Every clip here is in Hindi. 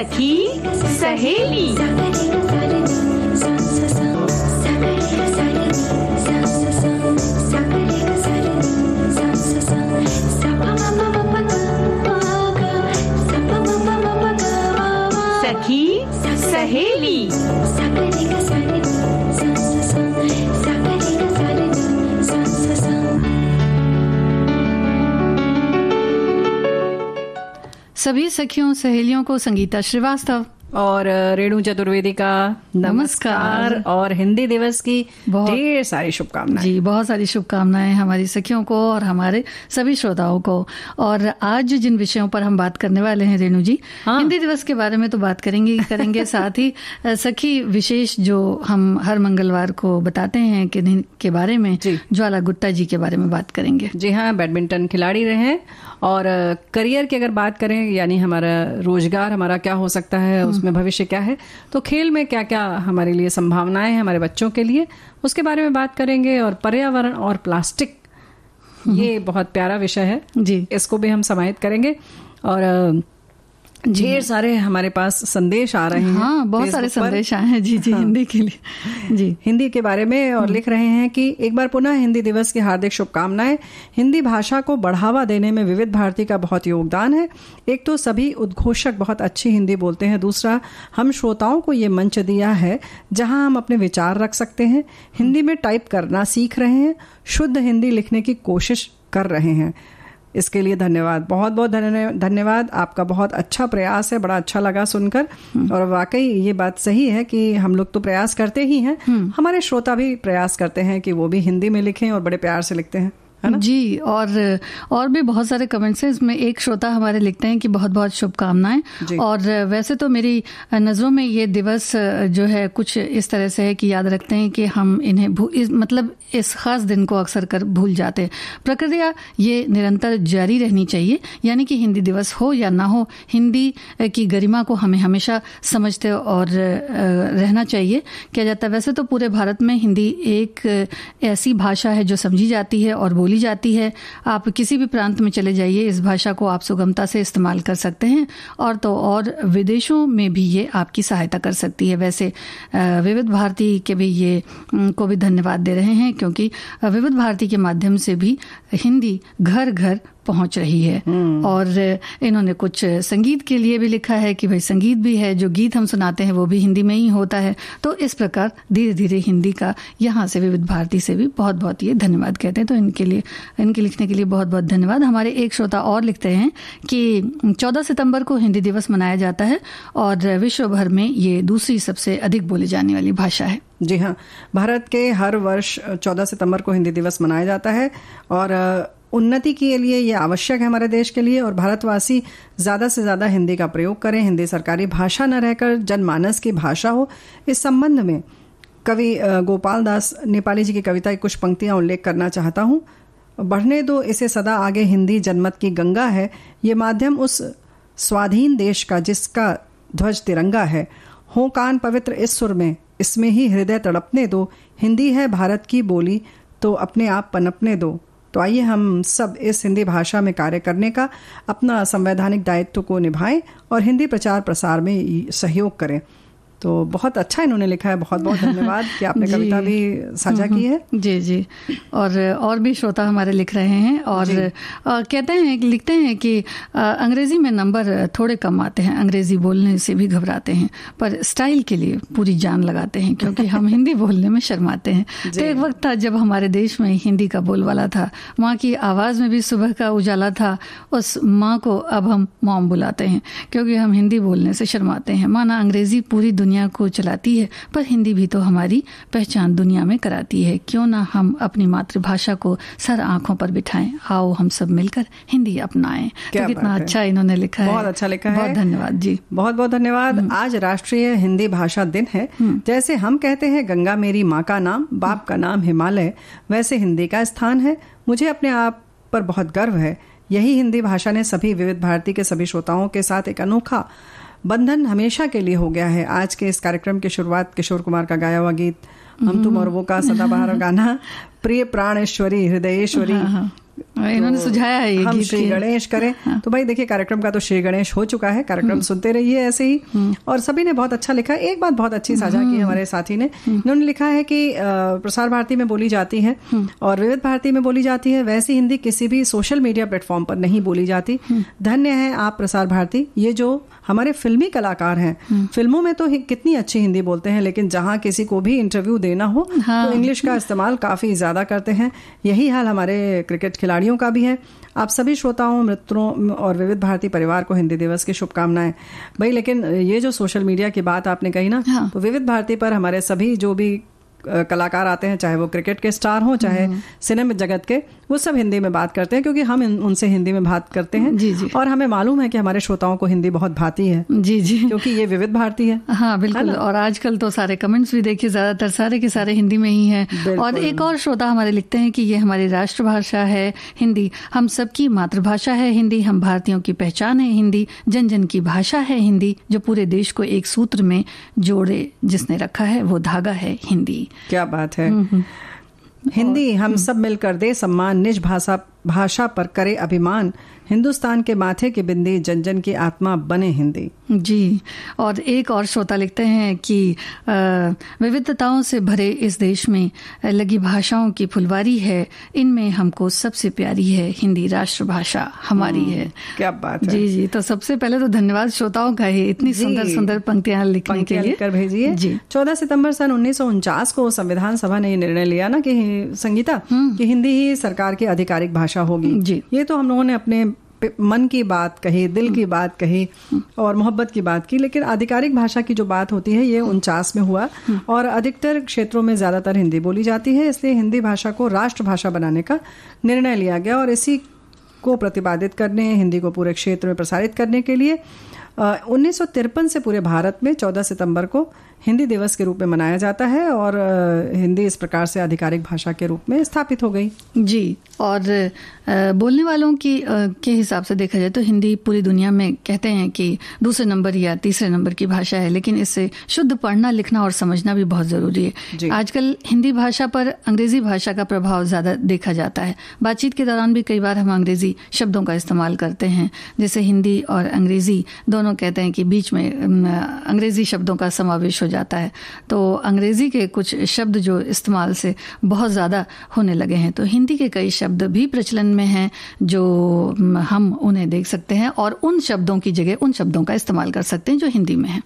Aqui, Saheli. सभी सखियों सहेलियों को संगीता श्रीवास्तव और रेणु चतुर्वेदी का नमस्कार और हिंदी दिवस की ढेर सारी शुभकामनाएं जी बहुत सारी शुभकामनाएं हमारी सखियों को और हमारे सभी श्रोताओं को और आज जिन विषयों पर हम बात करने वाले हैं रेणु जी हाँ। हिंदी दिवस के बारे में तो बात करेंगे करेंगे साथ ही सखी विशेष जो हम हर मंगलवार को बताते हैं दिन के बारे में ज्वाला गुट्टा जी के बारे में बात करेंगे जी हाँ बैडमिंटन खिलाड़ी रहे और करियर की अगर बात करें यानी हमारा रोजगार हमारा क्या हो सकता है हम्म। उस उसमें भविष्य क्या है तो खेल में क्या क्या हमारे लिए संभावनाएं हैं हमारे बच्चों के लिए उसके बारे में बात करेंगे और पर्यावरण और प्लास्टिक हम्म। ये बहुत प्यारा विषय है जी इसको भी हम समाहित करेंगे और ढेर सारे हमारे पास संदेश आ रहे हैं हाँ बहुत सारे संदेश आए हैं जी जी हाँ। हिंदी के लिए जी हिंदी के बारे में और हम्म। लिख रहे हैं कि एक बार पुनः हिंदी दिवस की हार्दिक शुभकामनाएं हिंदी भाषा को बढ़ावा देने में विविध भारती का बहुत योगदान है एक तो सभी उद्घोषक बहुत अच्छी हिंदी बोलते हैं दूसरा हम श्रोताओं को ये मंच दिया है जहाँ हम अपने विचार रख सकते हैं हिंदी में टाइप करना सीख रहे हैं शुद्ध हिंदी लिखने की कोशिश कर रहे हैं इसके लिए धन्यवाद बहुत बहुत धन्यवाद आपका बहुत अच्छा प्रयास है बड़ा अच्छा लगा सुनकर हम्म। और वाकई ये बात सही है कि हम लोग तो प्रयास करते ही हैं हम्म। हमारे श्रोता भी प्रयास करते हैं कि वो भी हिंदी में लिखें और बड़े प्यार से लिखते हैं है ना जी और और भी बहुत सारे कमेंट्स हैं इसमें एक श्रोता हमारे लिखते हैं कि बहुत बहुत शुभकामनाएं और वैसे तो मेरी नज़रों में ये दिवस जो है कुछ इस तरह से है कि याद रखते हैं कि हम इन्हें इस, मतलब इस खास दिन को अक्सर कर भूल जाते हैं प्रक्रिया ये निरंतर जारी रहनी चाहिए यानी कि हिंदी दिवस हो या ना हो हिंदी की गरिमा को हमें हमेशा समझते और रहना चाहिए क्या जाता है वैसे तो पूरे भारत में हिंदी एक ऐसी भाषा है जो समझी जाती है और बोली जाती है आप किसी भी प्रांत में चले जाइए इस भाषा को आप सुगमता से इस्तेमाल कर सकते हैं और तो और विदेशों में भी ये आपकी सहायता कर सकती है वैसे विविध भारती के भी ये को भी धन्यवाद दे रहे हैं क्योंकि विविध भारती के माध्यम से भी हिंदी घर घर पहुंच रही है हम्म। और इन्होंने कुछ संगीत के लिए भी लिखा है कि भाई संगीत भी है जो गीत हम सुनाते हैं वो भी हिंदी में ही होता है तो इस प्रकार धीरे धीरे हिंदी का यहाँ से विविध भारती से भी बहुत बहुत ये धन्यवाद कहते हैं तो इनके लिए इनके लिखने के लिए बहुत बहुत धन्यवाद हमारे एक श्रोता और लिखते हैं कि चौदह सितम्बर को हिंदी दिवस मनाया जाता है और विश्व भर में ये दूसरी सबसे अधिक बोली जाने वाली भाषा है जी हाँ भारत के हर वर्ष 14 सितंबर को हिंदी दिवस मनाया जाता है और उन्नति के लिए ये आवश्यक है हमारे देश के लिए और भारतवासी ज़्यादा से ज़्यादा हिंदी का प्रयोग करें हिंदी सरकारी भाषा न रहकर जनमानस की भाषा हो इस संबंध में कवि गोपाल दास नेपाली जी की कविता की कुछ पंक्तियाँ उल्लेख करना चाहता हूँ बढ़ने दो इसे सदा आगे हिंदी जनमत की गंगा है ये माध्यम उस स्वाधीन देश का जिसका ध्वज तिरंगा है हो कान पवित्र इस सुर में इसमें ही हृदय तड़पने दो हिंदी है भारत की बोली तो अपने आप पनपने दो तो आइए हम सब इस हिंदी भाषा में कार्य करने का अपना संवैधानिक दायित्व को निभाएं और हिंदी प्रचार प्रसार में सहयोग करें तो बहुत अच्छा इन्होंने लिखा है बहुत बहुत धन्यवाद कि आपने कविता भी साझा की है जी जी और और भी श्रोता हमारे लिख रहे हैं और आ, कहते हैं लिखते हैं कि अंग्रेजी में नंबर थोड़े कम आते हैं अंग्रेजी बोलने से भी घबराते हैं पर स्टाइल के लिए पूरी जान लगाते हैं क्योंकि हम हिंदी बोलने में शर्माते हैं तो एक वक्त था जब हमारे देश में हिंदी का बोलवाला था माँ की आवाज़ में भी सुबह का उजाला था उस माँ को अब हम मॉम बुलाते हैं क्योंकि हम हिंदी बोलने से शर्माते हैं माना अंग्रेजी पूरी दुनिया दुनिया को चलाती है पर हिंदी भी तो हमारी पहचान दुनिया में कराती है क्यों ना हम अपनी मातृभाषा को सर आंखों पर बिठाएं आओ हम सब मिलकर हिंदी अपनाएं तो कितना अच्छा इन्होंने लिखा है बहुत अच्छा लिखा है बहुत धन्यवाद जी बहुत बहुत धन्यवाद हम्म। आज राष्ट्रीय हिंदी भाषा दिन है हम्म। जैसे हम कहते हैं गंगा मेरी माँ का नाम बाप का नाम हिमालय वैसे हिंदी का स्थान है मुझे अपने आप पर बहुत गर्व है यही हिंदी भाषा ने सभी विविध भारती के सभी श्रोताओं के साथ एक अनोखा बंधन हमेशा के लिए हो गया है आज के इस कार्यक्रम की शुरुआत किशोर कुमार का गाया हुआ गीत हम तुम और वो का सदाबहार गाना प्रिय प्राणेश्वरी हृदयेश्वरी हाँ, हाँ। हाँ, इन्होंने तो सुझाया है ये हम श्री गणेश करें हाँ। तो भाई देखिए कार्यक्रम का तो श्री गणेश हो चुका है कार्यक्रम हम्म। सुनते रहिए ऐसे ही हम्म। और सभी ने बहुत अच्छा लिखा एक बात बहुत अच्छी साझा की हम्म। हमारे साथी ने उन्होंने लिखा है कि प्रसार भारती में बोली जाती है और विविध भारती में बोली जाती है वैसी हिंदी किसी भी सोशल मीडिया प्लेटफॉर्म पर नहीं बोली जाती धन्य है आप प्रसार भारती ये जो हमारे फिल्मी कलाकार हैं फिल्मों में तो कितनी अच्छी हिंदी बोलते हैं लेकिन जहां किसी को भी इंटरव्यू देना हो तो इंग्लिश हाँ। का इस्तेमाल काफी ज्यादा करते हैं यही हाल हमारे क्रिकेट खिलाड़ियों भाइयों का भी है आप सभी श्रोताओं मित्रों और विविध भारती परिवार को हिंदी दिवस की शुभकामनाएं भाई लेकिन ये जो सोशल मीडिया की बात आपने कही ना हाँ। तो विविध भारती पर हमारे सभी जो भी कलाकार आते हैं चाहे वो क्रिकेट के स्टार हों चाहे हम्म। सिनेमा जगत के वो सब हिंदी में बात करते हैं क्योंकि हम उनसे हिंदी में बात करते हैं जी जी और हमें मालूम है कि हमारे श्रोताओं को हिंदी बहुत भाती है जी जी क्योंकि ये विविध भारती है हाँ बिल्कुल और आजकल तो सारे कमेंट्स भी देखिए ज्यादातर सारे के सारे हिंदी में ही है और एक और श्रोता हमारे लिखते हैं कि ये हमारी राष्ट्रभाषा है हिंदी हम सबकी मातृभाषा है हिंदी हम भारतीयों की पहचान है हिंदी जन जन की भाषा है हिंदी जो पूरे देश को एक सूत्र में जोड़े जिसने रखा है वो धागा है हिंदी क्या बात है हिंदी हम हम्म। सब मिलकर दे सम्मान निज भाषा भाषा पर करे अभिमान हिंदुस्तान के माथे के बिंदी जन जन की आत्मा बने हिंदी जी और एक और श्रोता लिखते हैं कि विविधताओं से भरे इस देश में लगी भाषाओं की फुलवारी है इनमें हमको सबसे प्यारी है हिंदी राष्ट्रभाषा हमारी हम्म, है क्या बात है जी जी तो सबसे पहले तो धन्यवाद श्रोताओं का ही इतनी सुंदर सुंदर पंक्तियां लिखने के लिए कर भेजिए जी चौदह सितम्बर सन उन्नीस को संविधान सभा ने निर्णय लिया ना कि संगीता हम्म। की हिंदी ही सरकार की आधिकारिक भाषा भाषा होगी जी ये तो हम लोगों ने अपने मन की बात कही दिल की बात कही और मोहब्बत की बात की लेकिन आधिकारिक भाषा की जो बात होती है ये उनचास में हुआ और अधिकतर क्षेत्रों में ज़्यादातर हिंदी बोली जाती है इसलिए हिंदी भाषा को राष्ट्रभाषा बनाने का निर्णय लिया गया और इसी को प्रतिपादित करने हिंदी को पूरे क्षेत्र में प्रसारित करने के लिए उन्नीस से पूरे भारत में 14 सितंबर को हिंदी दिवस के रूप में मनाया जाता है और हिंदी इस प्रकार से आधिकारिक भाषा के रूप में स्थापित हो गई जी और बोलने वालों की के हिसाब से देखा जाए तो हिंदी पूरी दुनिया में कहते हैं कि दूसरे नंबर या तीसरे नंबर की भाषा है लेकिन इससे शुद्ध पढ़ना लिखना और समझना भी बहुत ज़रूरी है आजकल हिंदी भाषा पर अंग्रेज़ी भाषा का प्रभाव ज़्यादा देखा जाता है बातचीत के दौरान भी कई बार हम अंग्रेज़ी शब्दों का इस्तेमाल करते हैं जैसे हिंदी और अंग्रेज़ी दोनों कहते हैं कि बीच में अंग्रेज़ी शब्दों का समावेश हो जाता है तो अंग्रेज़ी के कुछ शब्द जो इस्तेमाल से बहुत ज़्यादा होने लगे हैं तो हिंदी के कई शब्द भी प्रचलन में हैं जो हम उन्हें देख सकते हैं और उन शब्दों की जगह उन शब्दों का इस्तेमाल कर सकते हैं जो हिंदी में है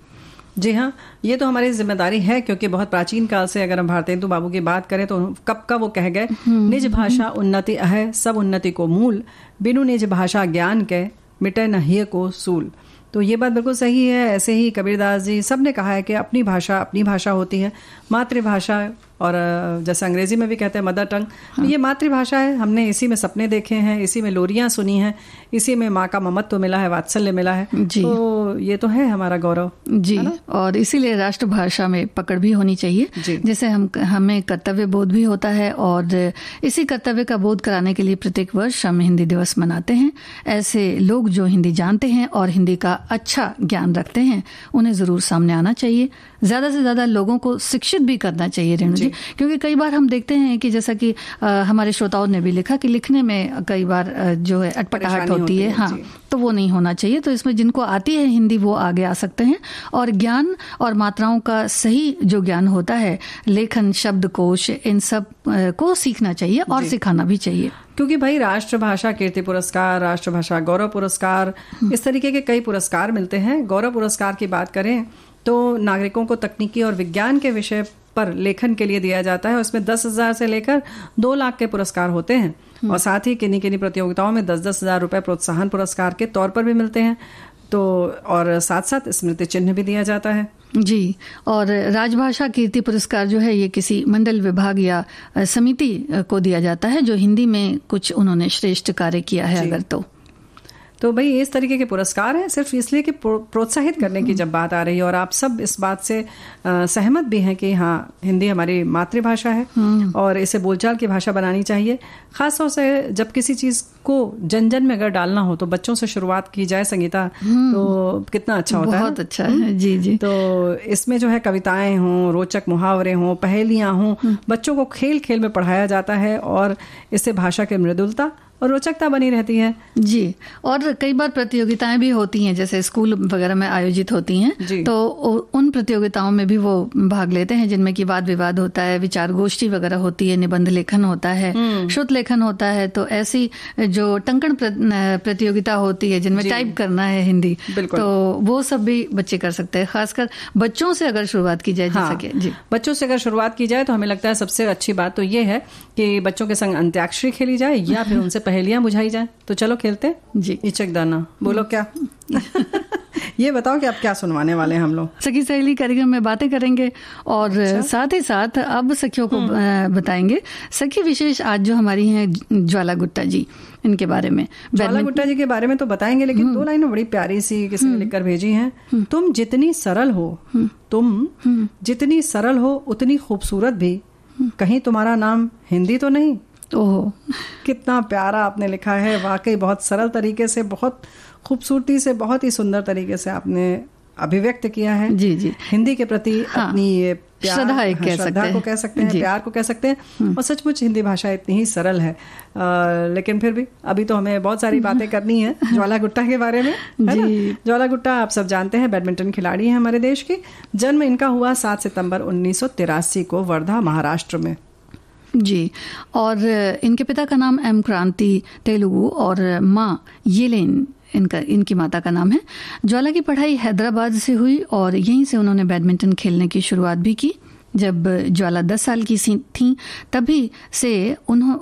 जी हाँ ये तो हमारी जिम्मेदारी है क्योंकि बहुत प्राचीन काल से अगर हम भारतेंदु बाबू की बात करें तो कब का वो कह गए हम्म, हम्म, निज भाषा हम्म। उन्नति अह सब उन्नति को मूल बिनु निज भाषा ज्ञान के मिटे न को सूल तो ये बात बिल्कुल सही है ऐसे ही कबीरदास जी सब ने कहा है कि अपनी भाषा अपनी भाषा होती है मातृभाषा और जैसे अंग्रेजी में भी कहते हैं मदर टंग हाँ। ये मातृभाषा है हमने इसी में सपने देखे हैं इसी में लोरियां सुनी हैं इसी में माँ का ममत्व तो मिला है वात्सल्य मिला है जी तो ये तो है हमारा गौरव जी और इसीलिए राष्ट्रभाषा में पकड़ भी होनी चाहिए जैसे हम हमें कर्तव्य बोध भी होता है और इसी कर्तव्य का बोध कराने के लिए प्रत्येक वर्ष हम हिंदी दिवस मनाते हैं ऐसे लोग जो हिंदी जानते हैं और हिंदी का अच्छा ज्ञान रखते हैं उन्हें जरूर सामने आना चाहिए ज्यादा से ज्यादा लोगों को शिक्षित भी करना चाहिए रेणु कीजिए क्योंकि कई बार हम देखते हैं कि जैसा कि हमारे श्रोताओं ने भी लिखा कि लिखने में कई बार जो है अटपटाहट होती है हाँ तो वो नहीं होना चाहिए तो इसमें जिनको आती है हिंदी वो आगे आ सकते हैं और ज्ञान और मात्राओं का सही जो ज्ञान होता है लेखन कोश इन सब को सीखना चाहिए और सिखाना भी चाहिए क्योंकि भाई राष्ट्रभाषा कीर्ति पुरस्कार राष्ट्रभाषा गौरव पुरस्कार हम्म। इस तरीके के कई पुरस्कार मिलते हैं गौरव पुरस्कार की बात करें तो नागरिकों को तकनीकी और विज्ञान के विषय पर लेखन के लिए दिया जाता है उसमें दस हजार से लेकर दो लाख के पुरस्कार होते हैं हम्म। और साथ ही किन्नी किन्नी प्रतियोगिताओं में दस दस हजार रुपए प्रोत्साहन पुरस्कार के तौर पर भी मिलते हैं तो और साथ साथ स्मृति चिन्ह भी दिया जाता है जी और राजभाषा कीर्ति पुरस्कार जो है ये किसी मंडल विभाग या समिति को दिया जाता है जो हिंदी में कुछ उन्होंने श्रेष्ठ कार्य किया है अगर तो तो भाई इस तरीके के पुरस्कार हैं सिर्फ इसलिए कि प्रोत्साहित करने की जब बात आ रही है और आप सब इस बात से सहमत भी हैं कि हाँ हिंदी हमारी मातृभाषा है हम्म। और इसे बोलचाल की भाषा बनानी चाहिए खासतौर से जब किसी चीज़ को जन जन में अगर डालना हो तो बच्चों से शुरुआत की जाए संगीता हम्म। तो कितना अच्छा होता है बहुत अच्छा है हम्म। जी जी तो इसमें जो है कविताएं हों रोचक मुहावरे हों पहेलियां हों बच्चों को खेल खेल में पढ़ाया जाता है और इससे भाषा की मृदुलता और रोचकता बनी रहती है जी और कई बार प्रतियोगिताएं भी होती हैं जैसे स्कूल वगैरह में आयोजित होती हैं तो उन प्रतियोगिताओं में भी वो भाग लेते हैं जिनमें की वाद विवाद होता है विचार गोष्ठी वगैरह होती है निबंध लेखन होता है हम्म। श्रुत लेखन होता है तो ऐसी जो टंकण प्रतियोगिता होती है जिनमें टाइप करना है हिंदी तो वो सब भी बच्चे कर सकते हैं खासकर बच्चों से अगर शुरुआत की जाए हाँ, सके जी बच्चों से अगर शुरुआत की जाए तो हमें लगता है सबसे अच्छी बात तो ये है कि बच्चों के संग अंत्याक्षरी खेली जाए या फिर उनसे पहले पहेलियां बुझाई जाए तो चलो खेलते जी इचक दाना बोलो क्या ये बताओ कि आप क्या सुनवाने वाले हैं हम लोग सखी सहेली कार्यक्रम में बातें करेंगे और अच्छा? साथ ही साथ अब सखियों को हम्म। बताएंगे सखी विशेष आज जो हमारी हैं ज्वाला गुट्टा जी इनके बारे में ज्वाला गुट्टा जी के बारे में तो बताएंगे लेकिन हम्म। दो लाइनें बड़ी प्यारी सी किसी ने हम्म। लिखकर भेजी हैं तुम जितनी सरल हो तुम जितनी सरल हो उतनी खूबसूरत भी कहीं तुम्हारा नाम हिंदी तो नहीं ओह तो कितना प्यारा आपने लिखा है वाकई बहुत सरल तरीके से बहुत खूबसूरती से बहुत ही सुंदर तरीके से आपने अभिव्यक्त किया है जी जी हिंदी के प्रति हाँ, अपनी ये श्रद्धा हाँ, कह को कह सकते हैं प्यार को कह सकते हैं हम्म। और सचमुच हिंदी भाषा इतनी ही सरल है आ, लेकिन फिर भी अभी तो हमें बहुत सारी हम्म। बातें करनी है ज्वाला गुट्टा के बारे में जी ज्वाला गुट्टा आप सब जानते हैं बैडमिंटन खिलाड़ी हैं हमारे देश की जन्म इनका हुआ सात सितंबर उन्नीस को वर्धा महाराष्ट्र में जी और इनके पिता का नाम एम क्रांति तेलुगु और माँ येलेन इनका इनकी माता का नाम है ज्वाला की पढ़ाई हैदराबाद से हुई और यहीं से उन्होंने बैडमिंटन खेलने की शुरुआत भी की जब ज्वाला दस साल की थी तभी से उन्हों,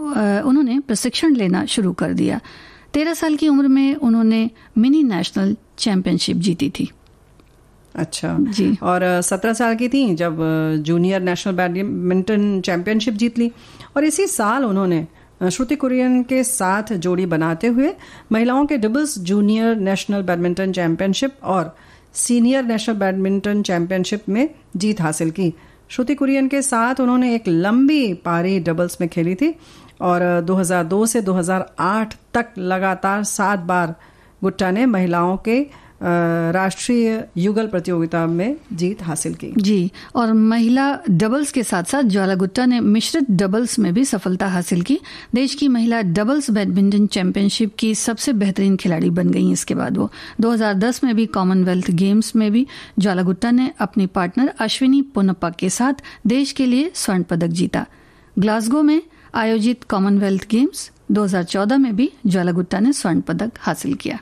उन्होंने प्रशिक्षण लेना शुरू कर दिया तेरह साल की उम्र में उन्होंने मिनी नेशनल चैंपियनशिप जीती थी अच्छा जी और सत्रह साल की थी जब जूनियर नेशनल बैडमिंटन चैंपियनशिप जीत ली और इसी साल उन्होंने श्रुति कुरियन के साथ जोड़ी बनाते हुए महिलाओं के doubles junior national badminton championship और सीनियर नेशनल बैडमिंटन चैंपियनशिप में जीत हासिल की श्रुति कुरियन के साथ उन्होंने एक लंबी पारी डबल्स में खेली थी और 2002 से 2008 तक लगातार सात बार गुट्टा ने महिलाओं के राष्ट्रीय युगल प्रतियोगिता में जीत हासिल की जी और महिला डबल्स के साथ साथ ज्वाला गुट्टा ने मिश्रित डबल्स में भी सफलता हासिल की देश की महिला डबल्स बैडमिंटन चैंपियनशिप की सबसे बेहतरीन खिलाड़ी बन गई इसके बाद वो 2010 में भी कॉमनवेल्थ गेम्स में भी ज्वाला गुट्टा ने अपनी पार्टनर अश्विनी पोनप्पा के साथ देश के लिए स्वर्ण पदक जीता ग्लासगो में आयोजित कॉमनवेल्थ गेम्स 2014 में भी ज्वाला गुट्टा ने स्वर्ण पदक हासिल किया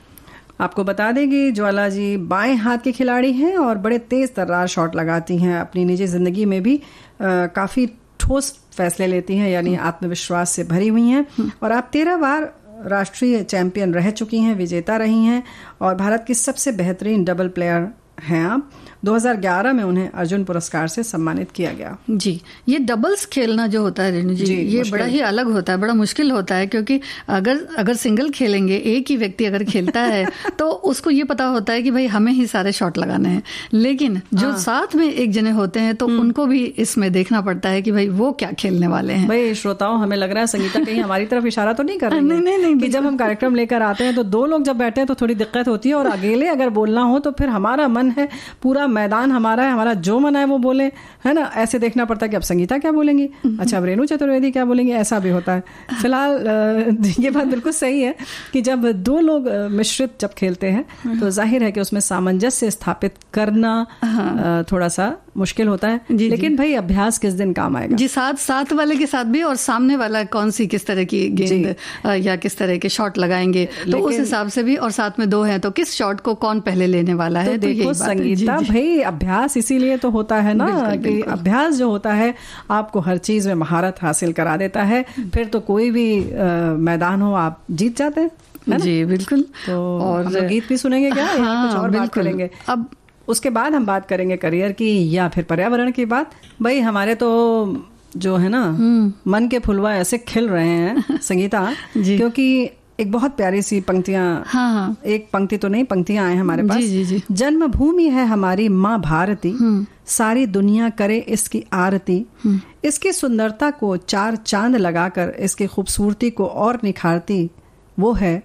आपको बता दें कि ज्वाला जी बाएं हाथ के खिलाड़ी हैं और बड़े तेज तर्रार शॉट लगाती हैं अपनी निजी जिंदगी में भी काफ़ी ठोस फैसले लेती हैं यानी हम्म। आत्मविश्वास से भरी हुई हैं हम्म। और आप तेरह बार राष्ट्रीय चैंपियन रह चुकी हैं विजेता रही हैं और भारत की सबसे बेहतरीन डबल प्लेयर हैं आप 2011 में उन्हें अर्जुन पुरस्कार से सम्मानित किया गया जी ये डबल्स खेलना जो होता है रेणु जी, जी ये बड़ा ही अलग होता है बड़ा मुश्किल होता है क्योंकि अगर अगर सिंगल खेलेंगे एक ही व्यक्ति अगर खेलता है तो उसको ये पता होता है कि भाई हमें ही सारे शॉट लगाने हैं लेकिन जो हाँ। साथ में एक जने होते हैं तो हम्म। उनको भी इसमें देखना पड़ता है कि भाई वो क्या खेलने वाले हैं भाई श्रोताओं हमें लग रहा है संगीता कहीं हमारी तरफ इशारा तो नहीं कर रहे नहीं नहीं नहीं जब हम कार्यक्रम लेकर आते हैं तो दो लोग जब बैठे हैं तो थोड़ी दिक्कत होती है और अकेले अगर बोलना हो तो फिर हमारा मन है पूरा मैदान हमारा है हमारा जो मन है वो बोले है ना ऐसे देखना पड़ता है कि अब संगीता क्या बोलेंगी हम्म। अच्छा अब रेणु चतुर्वेदी क्या बोलेंगी ऐसा भी होता है हाँ। फिलहाल ये बात बिल्कुल सही है कि जब दो लोग मिश्रित जब खेलते हैं हम्म। तो जाहिर है कि उसमें सामंजस्य स्थापित करना हाँ। थोड़ा सा मुश्किल होता है जी, लेकिन जी. भाई अभ्यास किस दिन काम आएगा जी साथ साथ वाले के साथ भी और सामने वाला कौन सी किस तरह की गेंद या किस तरह के शॉट लगाएंगे तो उस हिसाब से भी और साथ में दो हैं तो किस शॉट को कौन पहले लेने वाला तो है तो, देखो संगीता भाई अभ्यास इसीलिए तो होता है ना कि अभ्यास जो होता है आपको हर चीज में महारत हासिल करा देता है हम्म। फिर तो कोई भी मैदान हो आप जीत जाते हैं जी बिल्कुल तो और गीत भी सुनेंगे क्या हाँ, कुछ और बात करेंगे अब उसके बाद हम बात करेंगे करियर की या फिर पर्यावरण की बात भाई हमारे तो जो है ना हम्म। मन के फुलवा ऐसे खिल रहे हैं संगीता क्योंकि एक बहुत प्यारी सी पंक्तियां हाँ हाँ एक पंक्ति तो नहीं पंक्तियां आए हमारे पास जी जी जी है हमारी माँ भारती हम्म। सारी दुनिया करे इसकी आरती हम्म। इसकी सुंदरता को चार चांद लगाकर इसकी खूबसूरती को और निखारती वो है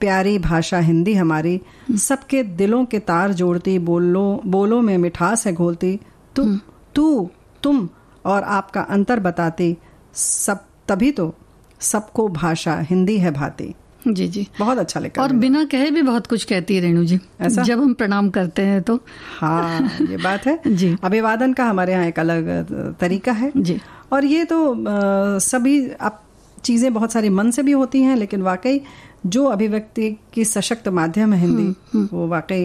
प्यारी भाषा हिंदी हमारी सबके दिलों के तार जोड़ती बोलो बोलो में मिठास है घोलती तु, हम्म। तू तुम और आपका अंतर बताती सब तभी तो सबको भाषा हिंदी है भाती जी जी बहुत अच्छा लिखा और बिना कहे भी बहुत कुछ कहती है रेणु जी ऐसा जब हम प्रणाम करते हैं तो हाँ ये बात है जी अभिवादन का हमारे यहाँ एक अलग तरीका है जी और ये तो सभी अब चीज़ें बहुत सारी मन से भी होती हैं लेकिन वाकई जो अभिव्यक्ति की सशक्त माध्यम है हिंदी हम्म, हम्म। वो वाकई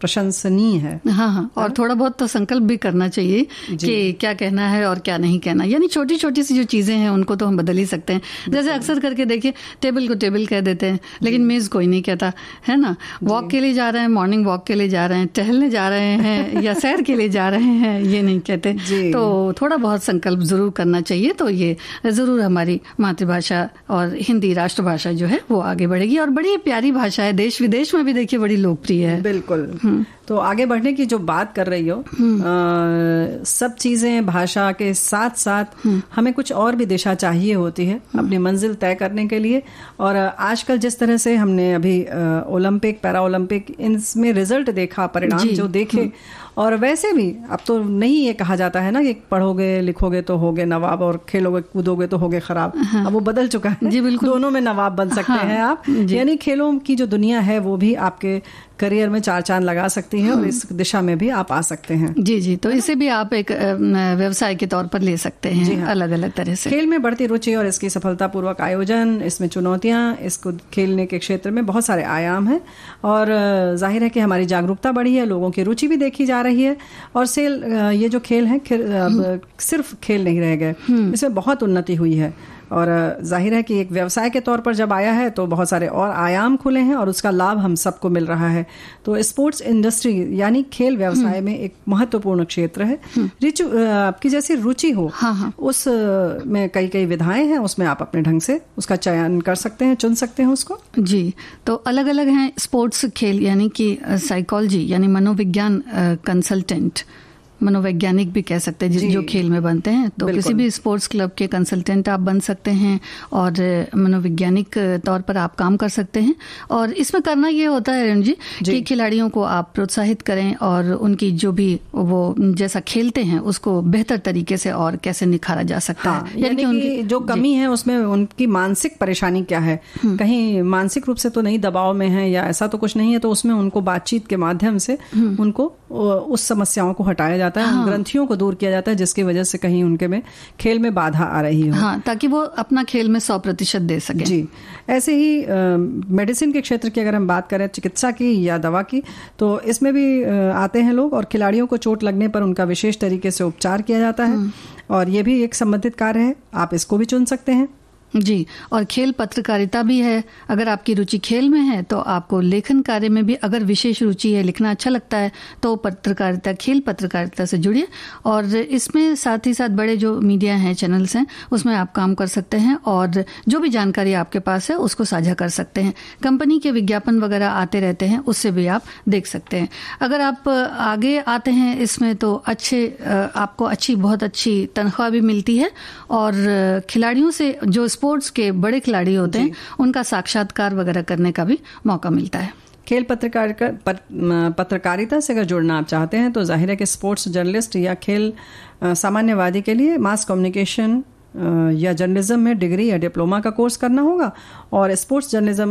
प्रशंसनीय है हाँ हाँ और थोड़ा बहुत तो संकल्प भी करना चाहिए कि क्या कहना है और क्या नहीं कहना यानी छोटी छोटी सी जो चीज़ें हैं उनको तो हम बदल ही सकते हैं जैसे अक्सर करके देखिए टेबल को टेबल कह देते हैं लेकिन मेज़ कोई नहीं कहता है ना वॉक के लिए जा रहे हैं मॉर्निंग वॉक के लिए जा रहे हैं टहलने जा रहे हैं या सैर के लिए जा रहे हैं ये नहीं कहते तो थोड़ा बहुत संकल्प ज़रूर करना चाहिए तो ये ज़रूर हमारी मातृभाषा और हिंदी राष्ट्रभाषा जो है वो आगे बढ़ेगी और बड़ी प्यारी भाषा है देश विदेश में भी देखिए बड़ी लोकप्रिय है बिल्कुल तो आगे बढ़ने की जो बात कर रही हो हम्म। आ, सब चीजें भाषा के साथ साथ हम्म। हमें कुछ और भी दिशा चाहिए होती है हम्म। अपनी मंजिल तय करने के लिए और आजकल जिस तरह से हमने अभी ओलंपिक पैरा ओलंपिक इनमें रिजल्ट देखा परिणाम जो देखे और वैसे भी अब तो नहीं ये कहा जाता है ना कि पढ़ोगे लिखोगे तो होगे नवाब और खेलोगे कूदोगे तो होगे खराब हाँ। अब वो बदल चुका है जी बिल्कुल दोनों में नवाब बन सकते हाँ। हैं आप यानी खेलों की जो दुनिया है वो भी आपके करियर में चार चांद लगा सकती है और हाँ। इस दिशा में भी आप आ सकते हैं जी जी तो इसे भी आप एक व्यवसाय के तौर पर ले सकते हैं हाँ। अलग अलग तरह से खेल में बढ़ती रुचि और इसकी सफलतापूर्वक आयोजन इसमें चुनौतियां इसको खेलने के क्षेत्र में बहुत सारे आयाम हैं और जाहिर है कि हमारी जागरूकता बढ़ी है लोगों की रुचि भी देखी जा रही है और सेल ये जो खेल है हम्म। सिर्फ खेल नहीं रह गए हम्म। इसमें बहुत उन्नति हुई है और जाहिर है कि एक व्यवसाय के तौर पर जब आया है तो बहुत सारे और आयाम खुले हैं और उसका लाभ हम सबको मिल रहा है तो स्पोर्ट्स इंडस्ट्री यानी खेल व्यवसाय में एक महत्वपूर्ण क्षेत्र है रिचु आपकी जैसी रुचि हो हाँ हाँ। उस में कई कई विधाएं हैं उसमें आप अपने ढंग से उसका चयन कर सकते हैं चुन सकते हैं उसको जी तो अलग अलग हैं स्पोर्ट्स खेल यानी कि साइकोलॉजी यानी मनोविज्ञान कंसल्टेंट uh, मनोवैज्ञानिक भी कह सकते हैं जो खेल में बनते हैं तो किसी भी स्पोर्ट्स क्लब के कंसल्टेंट आप बन सकते हैं और मनोवैज्ञानिक तौर पर आप काम कर सकते हैं और इसमें करना ये होता है अरुण जी, जी कि खिलाड़ियों को आप प्रोत्साहित करें और उनकी जो भी वो जैसा खेलते हैं उसको बेहतर तरीके से और कैसे निखारा जा सकता हाँ, है यानी कि उनकी जो कमी है उसमें उनकी मानसिक परेशानी क्या है हम्म। कहीं मानसिक रूप से तो नहीं दबाव में है या ऐसा तो कुछ नहीं है तो उसमें उनको बातचीत के माध्यम से हम्म। उनको उस समस्याओं को हटाया जा जाता है हाँ। ग्रंथियों को दूर किया जाता है जिसकी वजह से कहीं उनके में खेल में बाधा आ रही हो हाँ, ताकि वो अपना खेल में सौ प्रतिशत दे सके जी ऐसे ही मेडिसिन के क्षेत्र की अगर हम बात करें चिकित्सा की या दवा की तो इसमें भी आते हैं लोग और खिलाड़ियों को चोट लगने पर उनका विशेष तरीके से उपचार किया जाता है हम्म। और ये भी एक संबंधित कार्य है आप इसको भी चुन सकते हैं जी और खेल पत्रकारिता भी है अगर आपकी रुचि खेल में है तो आपको लेखन कार्य में भी अगर विशेष रुचि है लिखना अच्छा लगता है तो पत्रकारिता खेल पत्रकारिता से जुड़िए और इसमें साथ ही साथ बड़े जो मीडिया हैं चैनल्स हैं उसमें आप काम कर सकते हैं और जो भी जानकारी आपके पास है उसको साझा कर सकते हैं कंपनी के विज्ञापन वगैरह आते रहते हैं उससे भी आप देख सकते हैं अगर आप आगे आते हैं इसमें तो अच्छे आपको अच्छी बहुत अच्छी तनख्वाह भी मिलती है और खिलाड़ियों से जो स्पोर्ट स्पोर्ट्स के बड़े खिलाड़ी होते हैं उनका साक्षात्कार वगैरह करने का भी मौका मिलता है खेल पत्रकार पत, पत्रकारिता से अगर जुड़ना आप चाहते हैं तो जाहिर है कि स्पोर्ट्स जर्नलिस्ट या खेल सामान्यवादी के लिए मास कम्युनिकेशन या जर्नलिज्म में डिग्री या डिप्लोमा का कोर्स करना होगा और स्पोर्ट्स जर्नलिज्म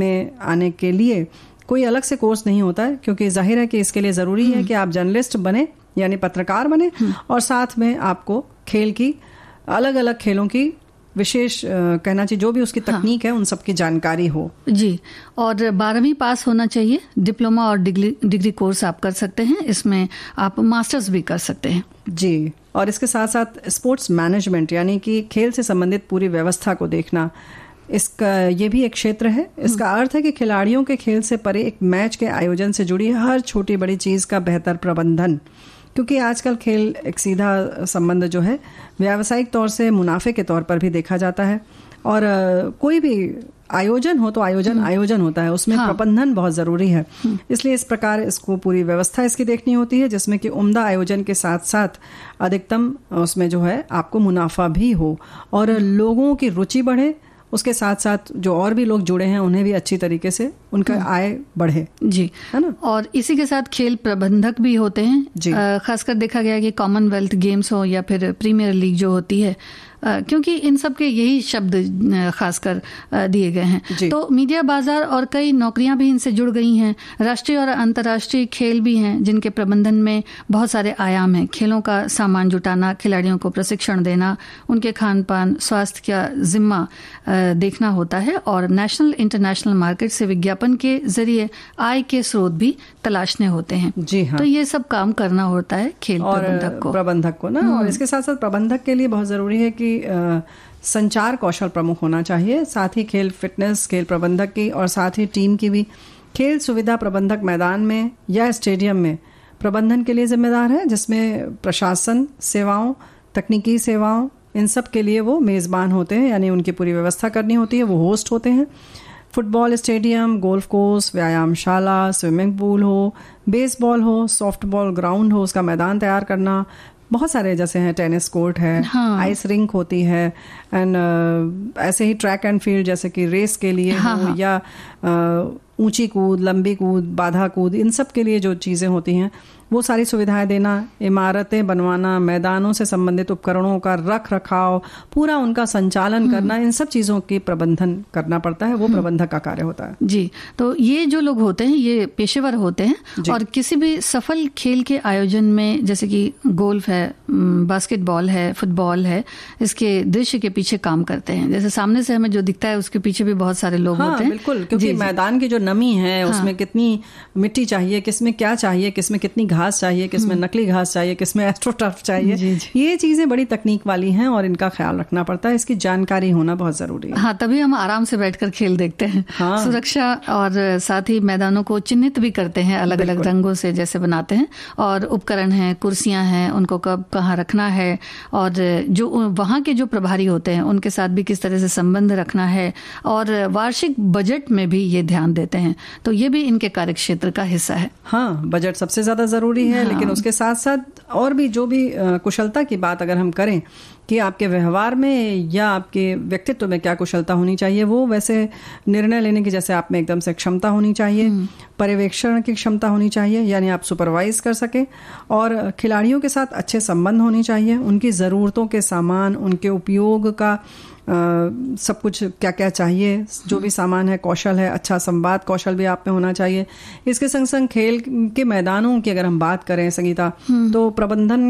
में आने के लिए कोई अलग से कोर्स नहीं होता है क्योंकि जाहिर है कि इसके लिए ज़रूरी है हम्म। कि आप जर्नलिस्ट बने यानी पत्रकार बने हम्म। और साथ में आपको खेल की अलग अलग खेलों की विशेष कहना चाहिए जो भी उसकी हाँ। तकनीक हाँ। है उन सब की जानकारी हो जी और बारहवीं पास होना चाहिए डिप्लोमा और डिग्री डिग्री कोर्स आप कर सकते हैं इसमें आप मास्टर्स भी कर सकते हैं जी और इसके साथ साथ स्पोर्ट्स मैनेजमेंट यानी कि खेल से संबंधित पूरी व्यवस्था को देखना इसका ये भी एक क्षेत्र है इसका हम्म। अर्थ है कि खिलाड़ियों के खेल से परे एक मैच के आयोजन से जुड़ी हर छोटी बड़ी चीज का बेहतर प्रबंधन क्योंकि आजकल खेल एक सीधा संबंध जो है व्यावसायिक तौर से मुनाफे के तौर पर भी देखा जाता है और कोई भी आयोजन हो तो आयोजन हम्म। आयोजन होता है उसमें हाँ। प्रबंधन बहुत जरूरी है हम्म। इसलिए इस प्रकार इसको पूरी व्यवस्था इसकी देखनी होती है जिसमें कि उम्दा आयोजन के साथ साथ अधिकतम उसमें जो है आपको मुनाफा भी हो और हम्म। लोगों की रुचि बढ़े उसके साथ साथ जो और भी लोग जुड़े हैं उन्हें भी अच्छी तरीके से उनका हम्म। आय बढ़े जी है ना और इसी के साथ खेल प्रबंधक भी होते हैं जी खासकर देखा गया कि कॉमनवेल्थ गेम्स हो या फिर प्रीमियर लीग जो होती है क्योंकि इन सब के यही शब्द खासकर दिए गए हैं तो मीडिया बाजार और कई नौकरियां भी इनसे जुड़ गई हैं राष्ट्रीय और अंतर्राष्ट्रीय खेल भी हैं जिनके प्रबंधन में बहुत सारे आयाम हैं खेलों का सामान जुटाना खिलाड़ियों को प्रशिक्षण देना उनके खान पान स्वास्थ्य का जिम्मा देखना होता है और नेशनल इंटरनेशनल मार्केट से विज्ञापन के जरिए आय के स्रोत भी तलाशने होते हैं जी हाँ तो ये सब काम करना होता है खेल प्रबंधक को प्रबंधक को ना और हम्म। इसके साथ साथ प्रबंधक के लिए बहुत जरूरी है कि भी आ, संचार कौशल प्रमुख होना चाहिए साथ ही खेल फिटनेस खेल प्रबंधक की और साथ ही टीम की भी खेल सुविधा प्रबंधक मैदान में या स्टेडियम में प्रबंधन के लिए जिम्मेदार है जिसमें प्रशासन सेवाओं तकनीकी सेवाओं इन सब के लिए वो मेज़बान होते हैं यानी उनकी पूरी व्यवस्था करनी होती है वो होस्ट होते हैं फुटबॉल स्टेडियम गोल्फ कोर्स व्यायामशाला स्विमिंग पूल हो बेसबॉल हो सॉफ्टबॉल ग्राउंड हो उसका मैदान तैयार करना बहुत सारे जैसे हैं टेनिस कोर्ट है हाँ. आइस रिंक होती है एंड uh, ऐसे ही ट्रैक एंड फील्ड जैसे कि रेस के लिए हाँ, हाँ. या uh, ऊंची कूद लंबी कूद बाधा कूद इन सब के लिए जो चीज़ें होती हैं वो सारी सुविधाएं देना इमारतें बनवाना मैदानों से संबंधित उपकरणों का रख रखाव पूरा उनका संचालन हम्म। करना इन सब चीज़ों के प्रबंधन करना पड़ता है वो हम्म। प्रबंधक का कार्य होता है जी तो ये जो लोग होते हैं ये पेशेवर होते हैं और किसी भी सफल खेल के आयोजन में जैसे कि गोल्फ है बास्केटबॉल है फुटबॉल है इसके दृश्य के पीछे काम करते हैं जैसे सामने से हमें जो दिखता है उसके पीछे भी बहुत सारे लोग हाँ, होते हैं बिल्कुल क्योंकि मैदान की जो नमी है हाँ। उसमें कितनी मिट्टी चाहिए किसमें क्या चाहिए किसमें कितनी घास घास चाहिए किस में हम्म। नकली घास चाहिए किस में एस्ट्रोटर्फ चाहिए ये चीज़ें बड़ी तकनीक वाली हैं और इनका ख्याल रखना पड़ता है इसकी जानकारी होना बहुत ज़रूरी है हाँ तभी हम आराम से बैठकर खेल देखते हैं हाँ। सुरक्षा और साथ ही मैदानों को चिन्हित भी करते हैं अलग अलग रंगों से जैसे बनाते हैं और उपकरण है कुर्सियाँ हैं उनको कब कहाँ रखना है और जो वहाँ के जो प्रभारी होते हैं उनके साथ भी किस तरह से संबंध रखना है और वार्षिक बजट में भी ये ध्यान देते हैं तो ये भी इनके कार्यक्षेत्र का हिस्सा है हाँ बजट सबसे ज़्यादा ज़रूरी ज़रूरी है हाँ। लेकिन उसके साथ साथ और भी जो भी कुशलता की बात अगर हम करें कि आपके व्यवहार में या आपके व्यक्तित्व में क्या कुशलता होनी चाहिए वो वैसे निर्णय लेने की जैसे आप में एकदम से क्षमता होनी चाहिए हम्म। पर्यवेक्षण की क्षमता होनी चाहिए यानी आप सुपरवाइज कर सकें और खिलाड़ियों के साथ अच्छे संबंध होने चाहिए उनकी ज़रूरतों के सामान उनके उपयोग का सब कुछ क्या क्या चाहिए जो भी सामान है कौशल है अच्छा संवाद कौशल भी आप में होना चाहिए इसके संग संग खेल के मैदानों की अगर हम बात करें संगीता हम्म। तो प्रबंधन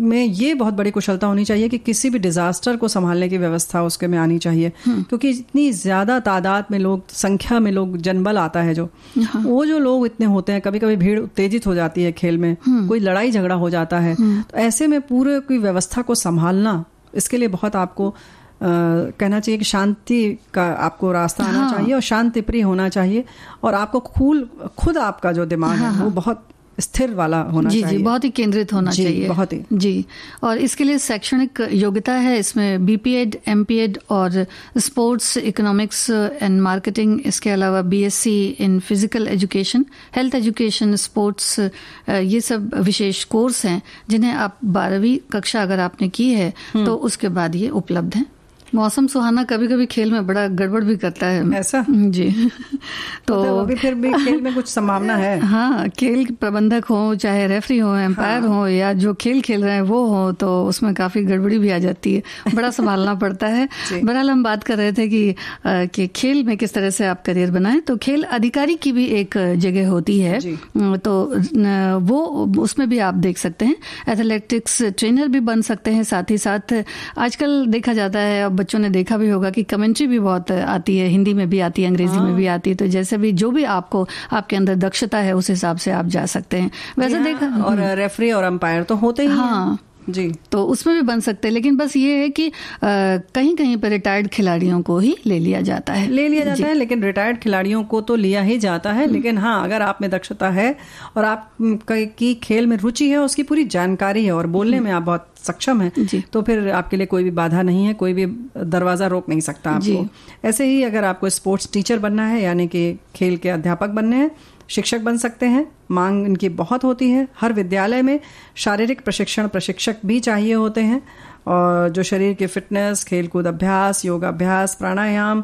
में ये बहुत बड़ी कुशलता होनी चाहिए कि किसी भी डिजास्टर को संभालने की व्यवस्था उसके में आनी चाहिए हम्म। क्योंकि इतनी ज्यादा तादाद में लोग संख्या में लोग जनबल आता है जो हाँ। वो जो लोग इतने होते हैं कभी कभी भीड़ उत्तेजित हो जाती है खेल में हम्म। कोई लड़ाई झगड़ा हो जाता है तो ऐसे में पूरे की व्यवस्था को संभालना इसके लिए बहुत आपको कहना चाहिए कि शांति का आपको रास्ता हाँ। आना चाहिए और शांति प्रिय होना चाहिए और आपको खूल खुद आपका जो दिमाग हाँ। है हाँ। वो बहुत स्थिर वाला होना जी, चाहिए जी बहुत ही केंद्रित होना जी, चाहिए बहुत ही जी और इसके लिए शैक्षणिक योग्यता है इसमें BPEd MPEd M P Ed और स्पोर्ट्स इकोनॉमिक्स एंड मार्केटिंग इसके अलावा B S C in physical education health education sports ये सब विशेष कोर्स हैं जिन्हें आप बारहवीं कक्षा अगर आपने की है हम्म। तो उसके बाद ये उपलब्ध हैं मौसम सुहाना कभी कभी खेल में बड़ा गड़बड़ भी करता है ऐसा जी तो अभी तो फिर भी खेल में कुछ संभावना है हाँ खेल प्रबंधक हो चाहे रेफरी हो एम्पायर हाँ। हो या जो खेल खेल रहे हैं वो हो तो उसमें काफ़ी गड़बड़ी भी आ जाती है बड़ा संभालना पड़ता है बहरहाल हम बात कर रहे थे कि, कि खेल में किस तरह से आप करियर बनाए तो खेल अधिकारी की भी एक जगह होती है तो वो उसमें भी आप देख सकते हैं एथलेटिक्स ट्रेनर भी बन सकते हैं साथ ही साथ आजकल देखा जाता है अब बच्चों ने देखा भी होगा कि कमेंट्री भी बहुत आती है हिंदी में भी आती है अंग्रेजी में हाँ। भी आती है तो जैसे भी जो भी आपको आपके अंदर दक्षता है उस हिसाब से आप जा सकते हैं वैसे देखा और रेफरी हम्म। और अंपायर तो होते ही हाँ जी तो उसमें भी बन सकते हैं लेकिन बस ये है कि आ, कहीं कहीं पर रिटायर्ड खिलाड़ियों को ही ले लिया जाता है ले लिया जाता है लेकिन रिटायर्ड खिलाड़ियों को तो लिया ही जाता है हम्म। लेकिन हाँ अगर आप में दक्षता है और आप की खेल में रुचि है उसकी पूरी जानकारी है और बोलने हम्म। में आप बहुत सक्षम है तो फिर आपके लिए कोई भी बाधा नहीं है कोई भी दरवाज़ा रोक नहीं सकता आपको ऐसे ही अगर आपको स्पोर्ट्स टीचर बनना है यानी कि खेल के अध्यापक बनने हैं शिक्षक बन सकते हैं मांग इनकी बहुत होती है हर विद्यालय में शारीरिक प्रशिक्षण प्रशिक्षक भी चाहिए होते हैं और जो शरीर के फिटनेस खेलकूद अभ्यास योगाभ्यास प्राणायाम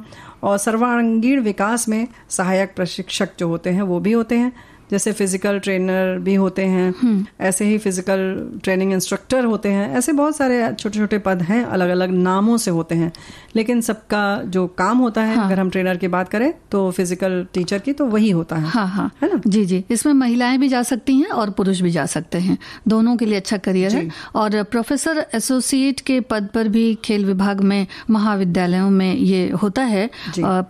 और सर्वांगीण विकास में सहायक प्रशिक्षक जो होते हैं वो भी होते हैं जैसे फिजिकल ट्रेनर भी होते हैं हम्म। ऐसे ही फिजिकल ट्रेनिंग इंस्ट्रक्टर होते हैं ऐसे बहुत सारे छोटे छोटे पद हैं अलग अलग नामों से होते हैं लेकिन सबका जो काम होता है हाँ। अगर हम ट्रेनर की बात करें तो फिजिकल टीचर की तो वही होता है हाँ हाँ है ना जी जी इसमें महिलाएं भी जा सकती हैं और पुरुष भी जा सकते हैं दोनों के लिए अच्छा करियर है और प्रोफेसर एसोसिएट के पद पर भी खेल विभाग में महाविद्यालयों में ये होता है